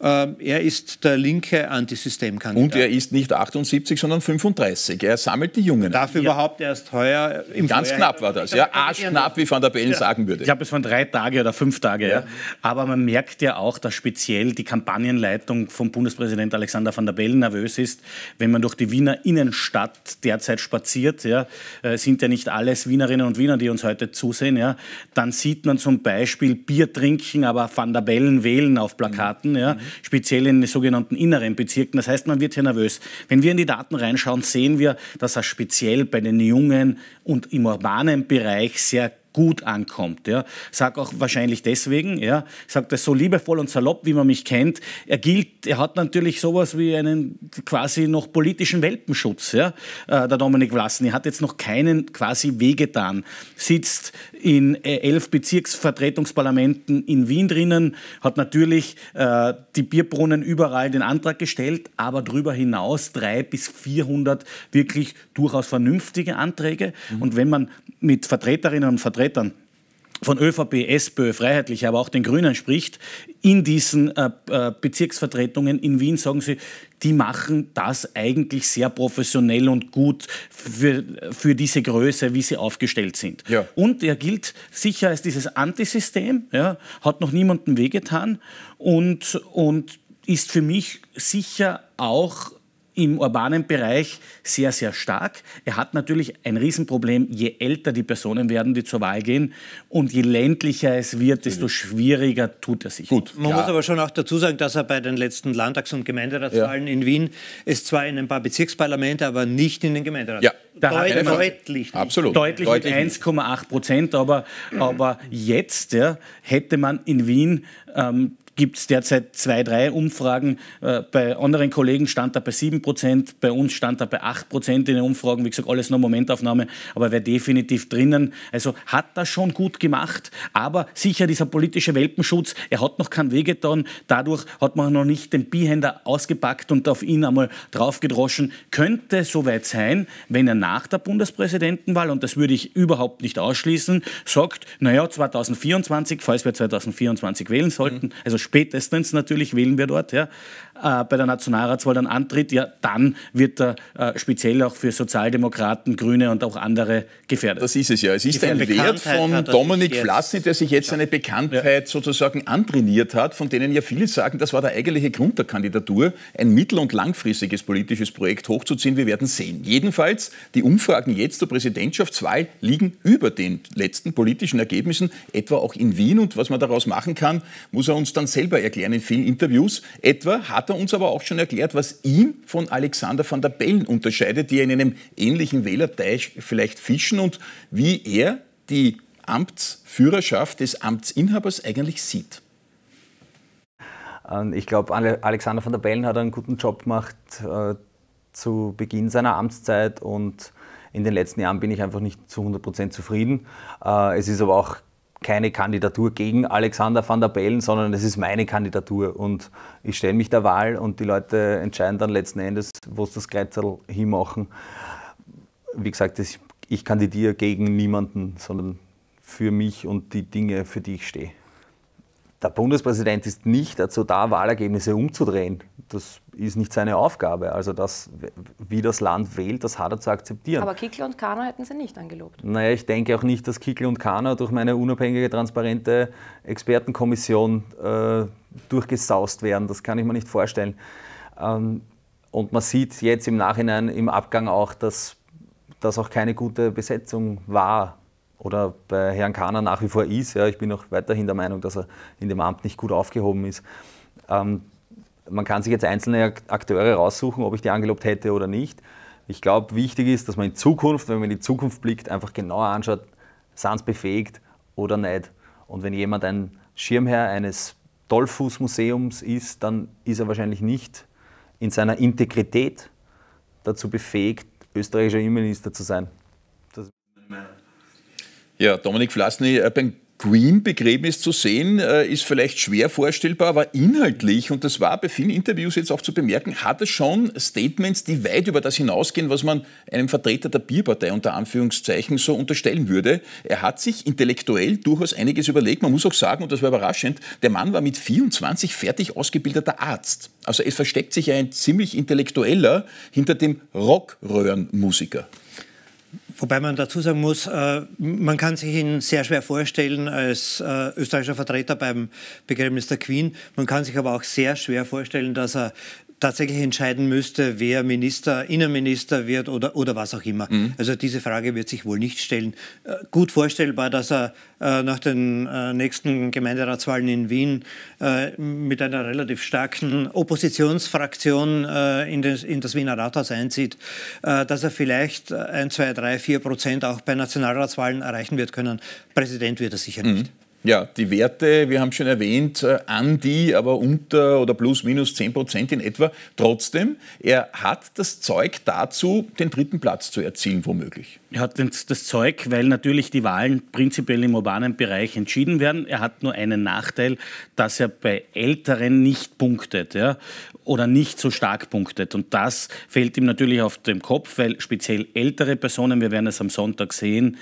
C: Äh, er ist der linke Antisystemkandidat. Und er ist
A: nicht 78, sondern 35. Er sammelt die Jungen. Darf
C: ja. überhaupt
B: erst heuer im Ganz Vorjahr knapp war das, ja. [laughs] Arschknapp, wie Van der Bellen ja. sagen würde. Ich glaube, es waren drei Tage oder fünf Tage. Ja. Aber man merkt ja auch, dass speziell die Kampagnenleitung von Bundespräsident Alexander Van der Bellen nervös ist. Wenn man durch die Wiener Innenstadt derzeit spaziert, ja, äh, sind ja nicht alles Wienerinnen und Wiener, die uns heute zusehen, ja, dann sieht man zum Beispiel Bier trinken, aber Van der Bellen wählen auf Plakaten. Mhm. Ja. Mhm speziell in den sogenannten inneren Bezirken. Das heißt, man wird hier nervös. Wenn wir in die Daten reinschauen, sehen wir, dass er speziell bei den Jungen und im urbanen Bereich sehr gut ankommt. Ja. Sag auch wahrscheinlich deswegen, ja, sagt das so liebevoll und salopp, wie man mich kennt. Er gilt, er hat natürlich sowas wie einen quasi noch politischen Welpenschutz, ja, äh, der Dominik Vlassen. Er hat jetzt noch keinen quasi wehgetan. Sitzt in äh, elf Bezirksvertretungsparlamenten in Wien drinnen, hat natürlich äh, die Bierbrunnen überall den Antrag gestellt, aber darüber hinaus drei bis 400 wirklich durchaus vernünftige Anträge. Mhm. Und wenn man mit Vertreterinnen und Vertretern von ÖVP, SPÖ, Freiheitliche, aber auch den Grünen spricht, in diesen äh, äh, Bezirksvertretungen in Wien, sagen sie, die machen das eigentlich sehr professionell und gut für, für diese Größe, wie sie aufgestellt sind. Ja. Und er gilt sicher als dieses Antisystem, ja, hat noch niemandem wehgetan und, und ist für mich sicher auch im urbanen Bereich sehr, sehr stark. Er hat natürlich ein Riesenproblem, je älter die Personen werden, die zur Wahl gehen und je ländlicher es wird, desto schwieriger tut er sich. Gut, man Klar. muss aber
C: schon auch dazu sagen, dass er bei den letzten Landtags- und Gemeinderatswahlen ja. in Wien es zwar in ein paar Bezirksparlamente, aber nicht in den Gemeinderat.
B: Ja. Da Deut hat deutlich,
C: absolut. deutlich, deutlich mit
B: 1,8 Prozent, aber, aber jetzt ja, hätte man in Wien ähm, gibt es derzeit zwei, drei Umfragen. Äh, bei anderen Kollegen stand er bei 7 Prozent, bei uns stand er bei 8 Prozent in den Umfragen. Wie gesagt, alles nur Momentaufnahme, aber wäre definitiv drinnen. Also hat das schon gut gemacht, aber sicher dieser politische Welpenschutz, er hat noch keinen Weg getan. Dadurch hat man noch nicht den Bihänder ausgepackt und auf ihn einmal draufgedroschen. Könnte soweit sein, wenn er nach der Bundespräsidentenwahl, und das würde ich überhaupt nicht ausschließen, sagt, naja, 2024, falls wir 2024 wählen sollten, mhm. also Spätestens natürlich wählen wir dort. Ja äh, bei der Nationalratswahl dann antritt, ja, dann wird er äh, speziell auch für Sozialdemokraten, Grüne und auch andere gefährdet. Das ist es ja. Es ist ein Wert von Dominik Flassi, der sich jetzt eine Bekanntheit ja. sozusagen antrainiert
A: hat, von denen ja viele sagen, das war der eigentliche Grund der Kandidatur, ein mittel- und langfristiges politisches Projekt hochzuziehen. Wir werden sehen. Jedenfalls, die Umfragen jetzt zur Präsidentschaftswahl liegen über den letzten politischen Ergebnissen, etwa auch in Wien. Und was man daraus machen kann, muss er uns dann selber erklären in vielen Interviews. Etwa hat er er uns aber auch schon erklärt, was ihn von Alexander van der Bellen unterscheidet, die ja in einem ähnlichen Wählerteich vielleicht fischen und wie er die Amtsführerschaft des Amtsinhabers eigentlich sieht.
G: Ich glaube, Alexander van der Bellen hat einen guten Job gemacht äh, zu Beginn seiner Amtszeit und in den letzten Jahren bin ich einfach nicht zu 100% zufrieden. Äh, es ist aber auch keine Kandidatur gegen Alexander van der Bellen, sondern es ist meine Kandidatur und ich stelle mich der Wahl und die Leute entscheiden dann letzten Endes, wo sie das Kreuzerl hinmachen. Wie gesagt, ich, ich kandidiere gegen niemanden, sondern für mich und die Dinge, für die ich stehe. Der Bundespräsident ist nicht dazu da, Wahlergebnisse umzudrehen das ist nicht seine Aufgabe. Also das, wie das Land wählt, das hat er zu akzeptieren. Aber
C: Kickl und Kana hätten sie nicht angelobt.
G: Naja, ich denke auch nicht, dass Kickl und Kana durch meine unabhängige, transparente Expertenkommission äh, durchgesaust werden. Das kann ich mir nicht vorstellen. Ähm, und man sieht jetzt im Nachhinein im Abgang auch, dass das auch keine gute Besetzung war oder bei Herrn Kahner nach wie vor ist. Ja, ich bin auch weiterhin der Meinung, dass er in dem Amt nicht gut aufgehoben ist. Ähm, man kann sich jetzt einzelne Akteure raussuchen, ob ich die angelobt hätte oder nicht. Ich glaube, wichtig ist, dass man in Zukunft, wenn man in die Zukunft blickt, einfach genauer anschaut, sind sie befähigt oder nicht. Und wenn jemand ein Schirmherr eines Dollfußmuseums ist, dann ist er wahrscheinlich nicht in seiner Integrität dazu befähigt, österreichischer Innenminister zu sein. Das
A: ja, Dominik Flassny, beim Queen-Begräbnis zu sehen, äh, ist vielleicht schwer vorstellbar, aber inhaltlich, und das war bei vielen Interviews jetzt auch zu bemerken, hat es schon Statements, die weit über das hinausgehen, was man einem Vertreter der Bierpartei unter Anführungszeichen so unterstellen würde. Er hat sich intellektuell durchaus einiges überlegt. Man muss auch sagen, und das war überraschend, der Mann war mit 24 fertig ausgebildeter Arzt. Also es versteckt sich ein ziemlich intellektueller hinter dem Rockröhrenmusiker. Wobei man dazu sagen muss, äh,
C: man kann sich ihn sehr schwer vorstellen als äh, österreichischer Vertreter beim Begräbnis der Queen. Man kann sich aber auch sehr schwer vorstellen, dass er tatsächlich entscheiden müsste, wer Minister, Innenminister wird oder, oder was auch immer. Mhm. Also diese Frage wird sich wohl nicht stellen. Äh, gut vorstellbar, dass er äh, nach den äh, nächsten Gemeinderatswahlen in Wien äh, mit einer relativ starken Oppositionsfraktion äh, in, des, in, das Wiener Rathaus einzieht, äh, dass er vielleicht ein, zwei, drei, vier Prozent auch bei Nationalratswahlen erreichen wird können. Präsident wird er sicher
A: mhm. nicht. Ja, die Werte, wir haben schon erwähnt, äh, an die, aber unter oder plus minus 10 Prozent in etwa. Trotzdem, er hat
B: das Zeug dazu, den dritten Platz zu erzielen, womöglich. Er hat das Zeug, weil natürlich die Wahlen prinzipiell im urbanen Bereich entschieden werden. Er hat nur einen Nachteil, dass er bei Älteren nicht punktet ja, oder nicht so stark punktet. Und das fällt ihm natürlich auf den Kopf, weil speziell ältere Personen, wir werden es am Sonntag sehen,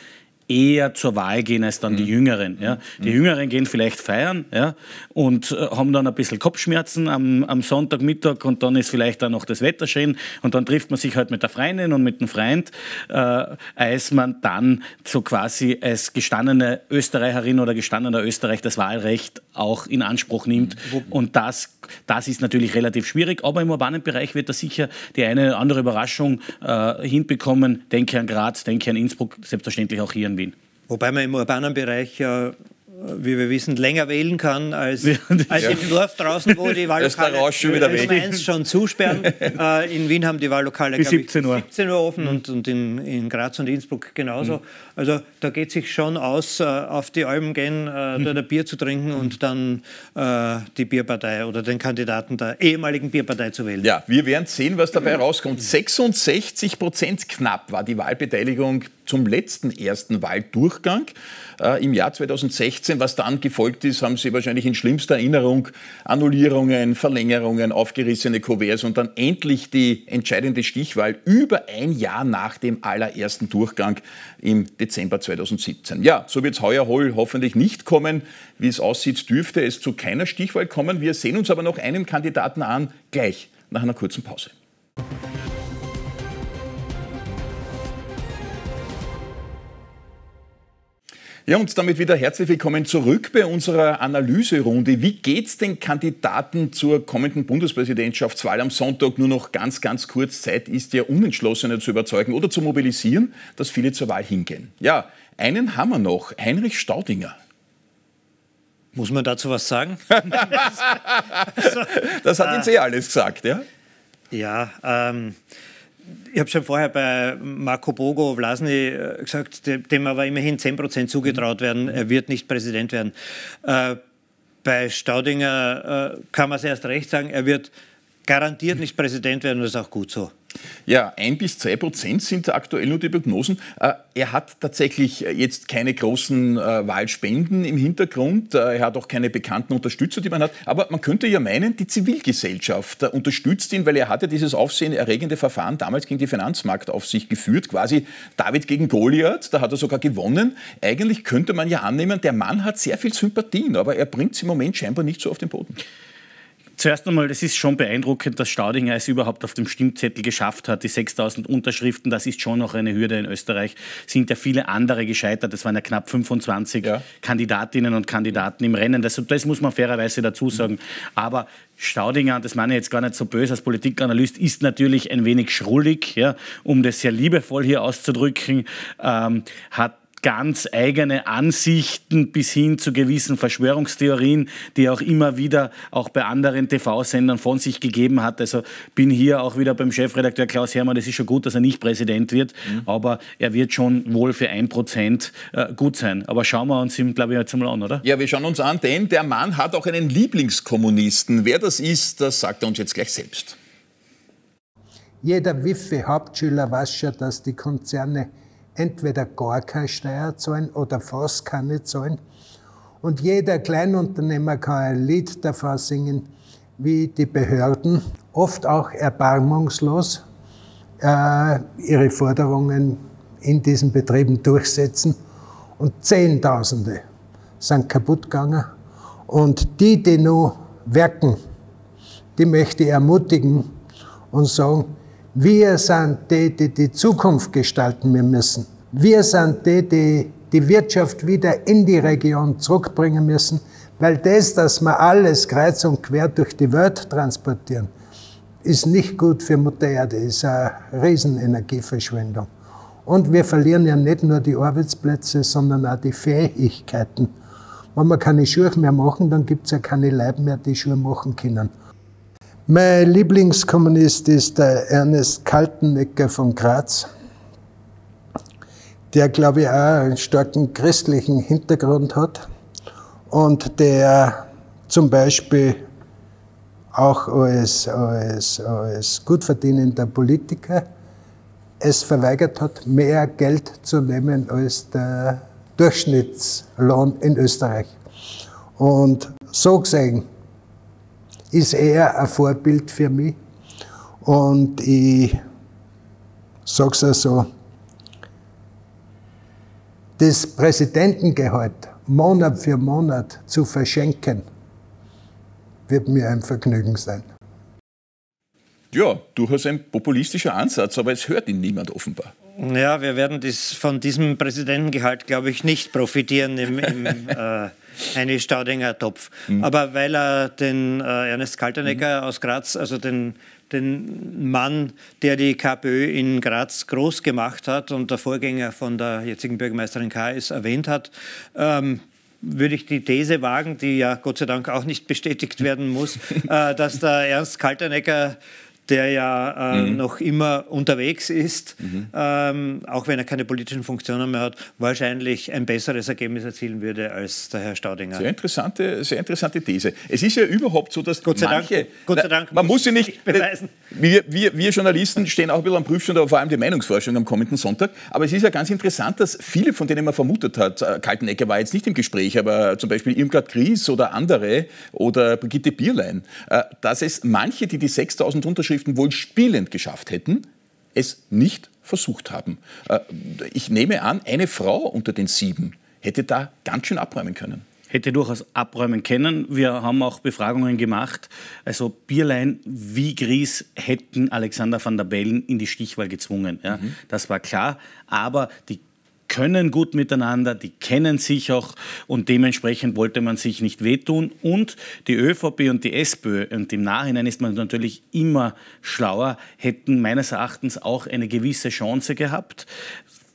B: eher zur Wahl gehen als dann mhm. die Jüngeren. Ja. Die mhm. Jüngeren gehen vielleicht feiern ja, und äh, haben dann ein bisschen Kopfschmerzen am, am Sonntagmittag und dann ist vielleicht auch noch das Wetter schön und dann trifft man sich halt mit der Freundin und mit dem Freund, äh, als man dann so quasi als gestandene Österreicherin oder gestandener Österreich das Wahlrecht auch in Anspruch nimmt. Mhm. Und das, das ist natürlich relativ schwierig, aber im urbanen Bereich wird da sicher die eine oder andere Überraschung äh, hinbekommen. Denke an Graz, denke an Innsbruck, selbstverständlich auch hier in Wien. Wobei man im urbanen Bereich ja wie wir wissen, länger wählen kann als, [laughs]
C: als ja. im Dorf draußen, wo die [laughs] Wahllokale um äh, 1 schon zusperren. [laughs] Äh, in Wien haben die Wahllokale, glaube 17 Uhr. 17 Uhr offen mhm. und, und in, in Graz und Innsbruck genauso. Mhm. Also da geht sich schon aus, äh, auf die Alpen gehen, äh, mhm. da Bier zu trinken und mhm. dann
A: die Bierpartei oder den Kandidaten der ehemaligen Bierpartei zu wählen. Ja, wir werden sehen, was dabei rauskommt. 66 Prozent knapp war die Wahlbeteiligung zum letzten ersten Wahldurchgang äh, im Jahr 2016. Was dann gefolgt ist, haben Sie wahrscheinlich in schlimmster Erinnerung Annullierungen, Verlängerungen, aufgerissene Kuverts und dann endlich die entscheidende Stichwahl über ein Jahr nach dem allerersten Durchgang im Dezember 2017. Ja, so wird es heuer hohl hoffentlich nicht kommen. Wie es aussieht, dürfte es zu keiner Stichwahl kommen. Wir sehen uns aber noch einem Kandidaten an, gleich nach einer kurzen Pause. Ja, und damit wieder herzlich willkommen zurück bei unserer Analyserunde. Wie geht es den Kandidaten zur kommenden Bundespräsidentschaftswahl am Sonntag? Nur noch ganz, ganz kurz. Zeit ist ja, Unentschlossene zu überzeugen oder zu mobilisieren, dass viele zur Wahl hingehen. Ja, einen haben wir noch. Heinrich Staudinger. Muss man dazu was sagen? [laughs] das
F: hat
A: jetzt also, eh alles gesagt, ja? Äh, ja, ähm
C: ich habe schon vorher bei Marco Bogo Vlasny äh, gesagt, dem aber immerhin 10 zugetraut werden, er wird nicht Präsident werden. Äh, bei Staudinger äh, kann man es erst recht sagen, er wird garantiert nicht Präsident werden, das ist auch gut so.
A: Ja, ein bis zwei Prozent sind aktuell nur die Prognosen. Äh, er hat tatsächlich äh, jetzt keine großen äh, Wahlspenden im Hintergrund. Er hat auch keine bekannten Unterstützer, die man hat. Aber man könnte ja meinen, die Zivilgesellschaft unterstützt ihn, weil er hatte dieses aufsehenerregende Verfahren damals gegen die Finanzmarktaufsicht geführt, quasi David gegen Goliath. Da hat er sogar gewonnen. Eigentlich könnte man ja annehmen, der Mann hat sehr viel Sympathien, aber er bringt es im Moment scheinbar nicht so auf den
B: Boden. Zuerst einmal, das ist schon beeindruckend, dass Staudinger es überhaupt auf dem Stimmzettel geschafft hat. Die 6000 Unterschriften, das ist schon noch eine Hürde in Österreich. Sind ja viele andere gescheitert. Es waren ja knapp 25 ja. Kandidatinnen und Kandidaten im Rennen. Das, das muss man fairerweise dazu mhm. sagen. Aber Staudinger, das meine ich jetzt gar nicht so böse als Politikanalyst, ist natürlich ein wenig schrullig, ja, um das sehr liebevoll hier auszudrücken, ähm, hat ganz eigene Ansichten bis hin zu gewissen Verschwörungstheorien, die er auch immer wieder auch bei anderen TV-Sendern von sich gegeben hat. Also bin hier auch wieder beim Chefredakteur Klaus Hermann. Es ist schon gut, dass er nicht Präsident wird, mhm. aber er wird schon wohl für ein Prozent äh, gut sein. Aber schauen wir uns ihn, glaube ich, jetzt mal an, oder? Ja, wir schauen uns an, denn der Mann hat auch einen
A: Lieblingskommunisten. Wer das ist, das sagt er uns jetzt gleich selbst.
H: Jeder Wiffe-Hauptschüler weiß schon, dass die Konzerne entweder gar keine Steuer zahlen oder fast keine zahlen. Und jeder Kleinunternehmer kann ein Lied davon singen, wie die Behörden, oft auch erbarmungslos, äh, ihre Forderungen in diesen Betrieben durchsetzen. Und Zehntausende sind kaputt gegangen. Und die, die nur werken, die möchte ich ermutigen und sagen, wir sind die, die die Zukunft gestalten müssen. Wir sind die, die die Wirtschaft wieder in die Region zurückbringen müssen, weil das, dass wir alles kreuz und quer durch die Welt transportieren, ist nicht gut für Mutter Erde, ist eine Riesenenergieverschwendung. Und wir verlieren ja nicht nur die Arbeitsplätze, sondern auch die Fähigkeiten. Wenn wir keine Schuhe mehr machen, dann gibt es ja keine Leib mehr, die Schuhe machen können. Mein Lieblingskommunist ist der Ernest Kaltenecker von Graz, der, glaube ich, auch einen starken christlichen Hintergrund hat und der zum Beispiel auch als, als, als gut verdienender Politiker es verweigert hat, mehr Geld zu nehmen als der Durchschnittslohn in Österreich. Und so gesehen, ist er ein Vorbild für mich. Und ich sage es also, das Präsidentengehalt Monat für Monat zu verschenken, wird mir ein Vergnügen sein.
A: Ja, durchaus ein populistischer Ansatz, aber es hört ihn niemand offenbar.
C: Ja, wir werden dies, von diesem Präsidentengehalt, glaube ich, nicht profitieren im, im [laughs] äh, Heini Staudinger Topf. Mhm. Aber weil er den äh, Ernest Kaltenecker mhm. aus Graz, also den, den Mann, der die KPÖ in Graz groß gemacht hat und der Vorgänger von der jetzigen Bürgermeisterin K. es erwähnt hat, ähm, würde ich die These wagen, die ja Gott sei Dank auch nicht bestätigt werden muss, [laughs] äh, dass der Ernst Kaltenecker der ja äh, mhm. noch immer unterwegs ist, mhm. ähm, auch wenn er keine politischen Funktionen mehr hat, wahrscheinlich ein
A: besseres Ergebnis erzielen würde als der Herr Staudinger. Sehr interessante, sehr interessante These. Es ist ja überhaupt so, dass Gott sei manche, Dank, Gott sei Dank man muss sie nicht, nicht beweisen. Wir, wir, wir Journalisten stehen auch ein bisschen am Prüfstand, aber vor allem die Meinungsforschung am kommenden Sonntag. Aber es ist ja ganz interessant, dass viele, von denen man vermutet hat, äh, Kaltenegger war jetzt nicht im Gespräch, aber zum Beispiel Irmgard Gries oder andere oder Brigitte Bierlein, äh, dass es manche, die die 6000 Unterschriften Vorschriften wohl spielend geschafft hätten, es nicht versucht haben. Äh, ich nehme an, eine Frau unter den sieben
B: hätte da ganz schön abräumen können hätte durchaus abräumen können. Wir haben auch Befragungen gemacht. Also Bierlein wie Gries hätten Alexander van der Bellen in die Stichwahl gezwungen. Ja, mhm. Das war klar. Aber die können gut miteinander, die kennen sich auch und dementsprechend wollte man sich nicht wehtun. Und die ÖVP und die SPÖ, und im Nachhinein ist man natürlich immer schlauer, hätten meines Erachtens auch eine gewisse Chance gehabt.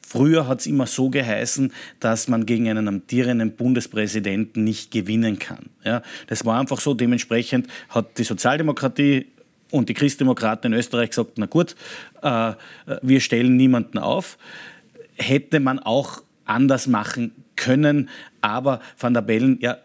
B: Früher hat es immer so geheißen, dass man gegen einen amtierenden Bundespräsidenten nicht gewinnen kann. Ja, das war einfach so. Dementsprechend hat die Sozialdemokratie und die Christdemokraten in Österreich gesagt, na gut, äh, äh wir stellen niemanden auf hätte man auch anders machen können. Aber Van der Bellen, ja,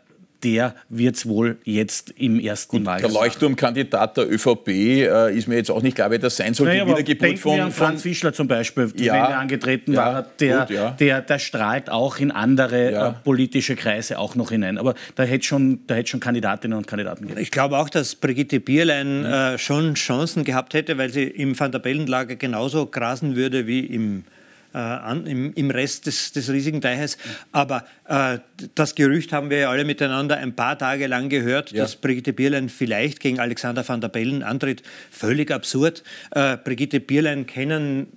B: der wird es wohl jetzt im ersten Gut, Wahlkampf. Der
A: Leuchtturmkandidat der ÖVP äh, ist mir jetzt auch nicht klar, wer das sein soll. Naja, die Wiedergeburt von, an Franz
B: Fischler zum Beispiel, ja, wenn er angetreten ja, war, der, gut, ja. der, der, strahlt auch in andere äh, politische Kreise auch noch hinein. Aber da hätte schon, schon Kandidatinnen und Kandidaten gegeben. Ich glaube auch, dass Brigitte
C: Bierlein mhm. äh, schon Chancen gehabt hätte, weil sie im Van der Bellen-Lager genauso grasen würde wie im äh, an, im, im, Rest des, des riesigen Teiches. Aber äh, das Gerücht haben wir ja alle miteinander ein paar Tage lang gehört, ja. dass Brigitte Bierlein vielleicht gegen Alexander van der Bellen antritt. Völlig absurd. Äh, Brigitte Bierlein kennen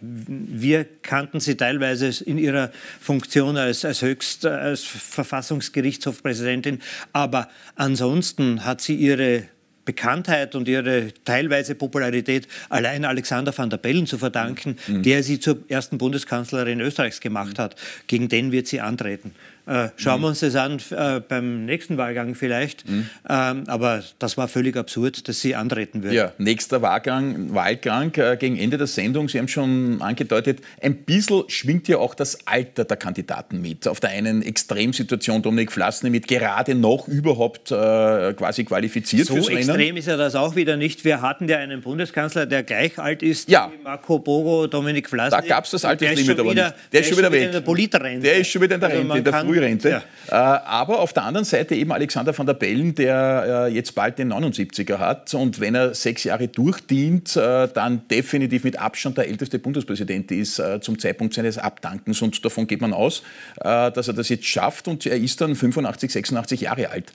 C: wir kannten sie teilweise in ihrer Funktion als, als höchst als Verfassungsgerichtshofpräsidentin, aber ansonsten hat sie ihre Bekanntheit und ihre teilweise Popularität allein Alexander van der Bellen zu verdanken, mhm. der sie zur ersten Bundeskanzlerin Österreichs gemacht hat. Gegen den wird sie antreten. Äh, schauen mhm. wir uns das an äh, beim nächsten Wahlgang vielleicht. Mhm. Ähm,
A: aber das war völlig absurd, dass sie antreten würden. Ja, nächster Wahlgang, Wahlgang äh, gegen Ende der Sendung. Sie haben schon angedeutet, ein bisschen schwingt ja auch das Alter der Kandidaten mit. Auf der einen Extremsituation Dominik Flassner mit gerade noch überhaupt äh, quasi qualifiziert so fürs Rennen. extrem
C: ist ja das auch wieder nicht. Wir hatten ja einen Bundeskanzler, der gleich alt ist ja. wie Marco Bogo, Dominik Flassner. Da gab es das Alterslimit aber nicht. Der, der, ist schon wieder, wieder weg. Der ist schon wieder in der Rente. Also man kann Frührente. Ja.
A: Äh, aber auf der anderen Seite eben Alexander van der Bellen, der äh, jetzt bald den 79er hat und wenn er sechs Jahre durchdient, äh, dann definitiv mit Abstand der älteste Bundespräsident ist zum Zeitpunkt seines Abdankens und davon geht man aus, dass er das jetzt schafft und er ist dann 85, 86 Jahre alt.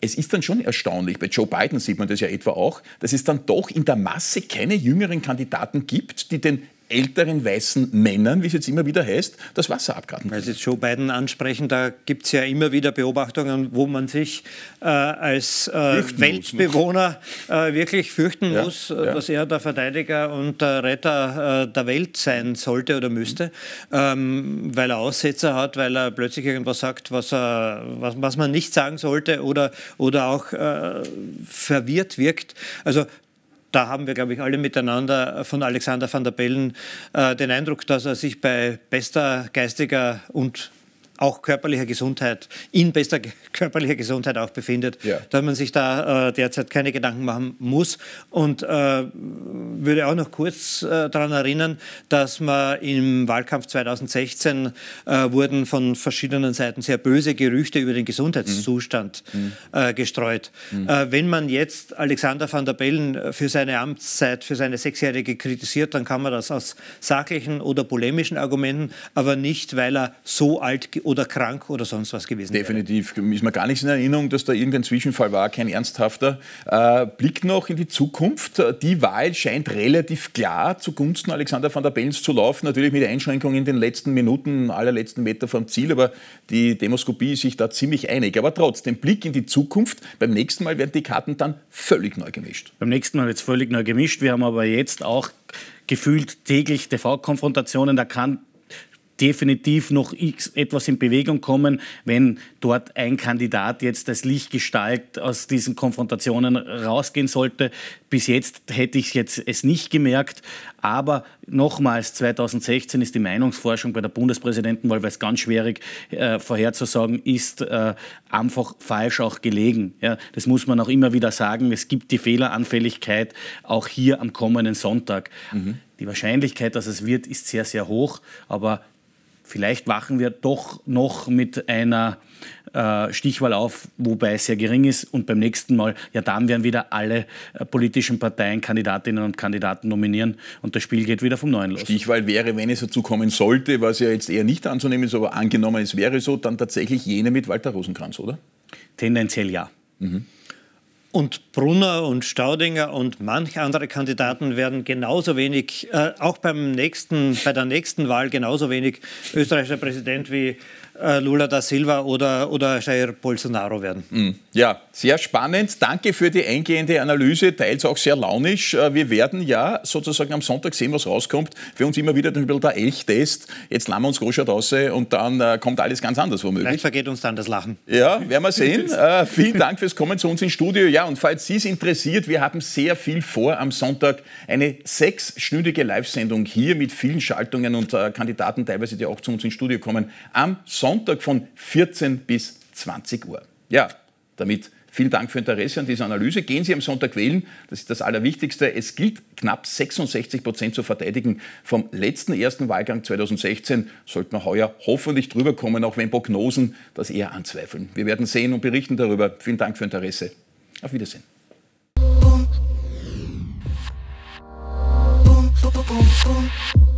A: es ist dann schon erstaunlich, bei Joe Biden sieht man das ja etwa auch, dass es dann doch in der Masse keine jüngeren Kandidaten gibt, die den älteren weißen Männern, wie es jetzt immer wieder heißt, das Wasser abgraben. Weil Sie jetzt Joe
C: Biden ansprechen, da gibt es ja immer wieder Beobachtungen, wo man sich äh, als äh, Weltbewohner äh, wirklich fürchten ja, muss, äh, ja. dass er der Verteidiger und der Retter äh, der Welt sein sollte oder müsste, ähm, weil er Aussetzer hat, weil er plötzlich irgendwas sagt, was, er, was, was man nicht sagen sollte oder, oder auch äh, verwirrt wirkt. Also da haben wir, glaube ich, alle miteinander äh, von Alexander van der Bellen äh, den Eindruck, dass er sich bei bester geistiger und auch körperlicher Gesundheit, in bester [laughs] körperlicher Gesundheit auch befindet, ja. dass man sich da äh, derzeit keine Gedanken machen muss. Und äh, würde auch noch kurz äh, daran erinnern, dass man im Wahlkampf 2016 äh, wurden von verschiedenen Seiten sehr böse Gerüchte über den Gesundheitszustand mhm. mhm. Äh, gestreut. Mhm. Äh, wenn man jetzt Alexander van der Bellen für seine Amtszeit, für seine sechsjährige kritisiert, dann kann man das aus sachlichen oder polemischen Argumenten, aber nicht, weil er so alt
A: oder krank oder sonst was gewesen Definitiv. Wäre. Ist mir gar nichts in Erinnerung, dass da irgendein Zwischenfall war, kein ernsthafter. Äh, Blick noch in die Zukunft. Die Wahl scheint relativ klar zugunsten Alexander van der Bellens zu laufen. Natürlich mit Einschränkungen in den letzten Minuten, allerletzten Meter vom Ziel, aber die Demoskopie ist sich da ziemlich einig. Aber trotzdem, Blick in die Zukunft. Beim nächsten Mal werden
B: die Karten dann völlig neu gemischt. Beim nächsten Mal wird es völlig neu gemischt. Wir haben aber jetzt auch gefühlt täglich TV-Konfrontationen. Da kann definitiv noch etwas in Bewegung kommen, wenn dort ein Kandidat jetzt als Lichtgestalt aus diesen Konfrontationen rausgehen sollte. Bis jetzt hätte ich jetzt es nicht gemerkt, aber nochmals, 2016 ist die Meinungsforschung bei der Bundespräsidentenwahl, weil es ganz schwierig äh, vorherzusagen ist, äh, einfach falsch auch gelegen. Ja, das muss man auch immer wieder sagen. Es gibt die Fehleranfälligkeit auch hier am kommenden Sonntag. Mhm. Die Wahrscheinlichkeit, dass es wird, ist sehr, sehr hoch, aber Vielleicht wachen wir doch noch mit einer äh, Stichwahl auf, wobei es sehr gering ist. Und beim nächsten Mal, ja, dann werden wieder alle äh, politischen Parteien Kandidatinnen und Kandidaten nominieren und das Spiel geht wieder vom Neuen los. Stichwahl wäre, wenn es dazu kommen sollte, was ja jetzt eher nicht anzunehmen ist, aber angenommen,
A: es wäre so, dann tatsächlich jene mit Walter Rosenkranz, oder? Tendenziell ja.
E: Mhm.
C: Und Brunner und Staudinger und manche andere Kandidaten werden genauso wenig, äh, auch beim nächsten, bei der nächsten Wahl genauso wenig österreichischer Präsident wie
A: äh, Lula da Silva oder, oder Jair Bolsonaro werden. Mhm. Ja, sehr spannend. Danke für die eingehende Analyse, teils auch sehr launisch. Äh, wir werden ja sozusagen am Sonntag sehen, was rauskommt. Für uns immer wieder ein bisschen der Elchtest. Jetzt lassen wir uns Goschert raus und dann äh, kommt alles ganz anders womöglich. Vielleicht vergeht uns dann das Lachen. Ja, werden wir sehen. [laughs] äh, vielen Dank fürs Kommen zu uns ins Studio. Ja, und falls Sie es interessiert, wir haben sehr viel vor am Sonntag. Eine sechsstündige Live-Sendung hier mit vielen Schaltungen und äh, Kandidaten teilweise, die auch zu uns ins Studio kommen. Am Sonntag Sonntag von 14 bis 20 Uhr. Ja, damit vielen Dank für Ihr Interesse an dieser Analyse. Gehen Sie am Sonntag wählen, das ist das Allerwichtigste. Es gilt knapp 66 Prozent zu verteidigen vom letzten ersten Wahlgang 2016. Sollten wir heuer hoffentlich drüber kommen, auch wenn Prognosen das eher anzweifeln. Wir werden sehen und berichten darüber. Vielen Dank für Ihr Interesse. Auf Wiedersehen.
H: boom, boom,
B: boom, boom.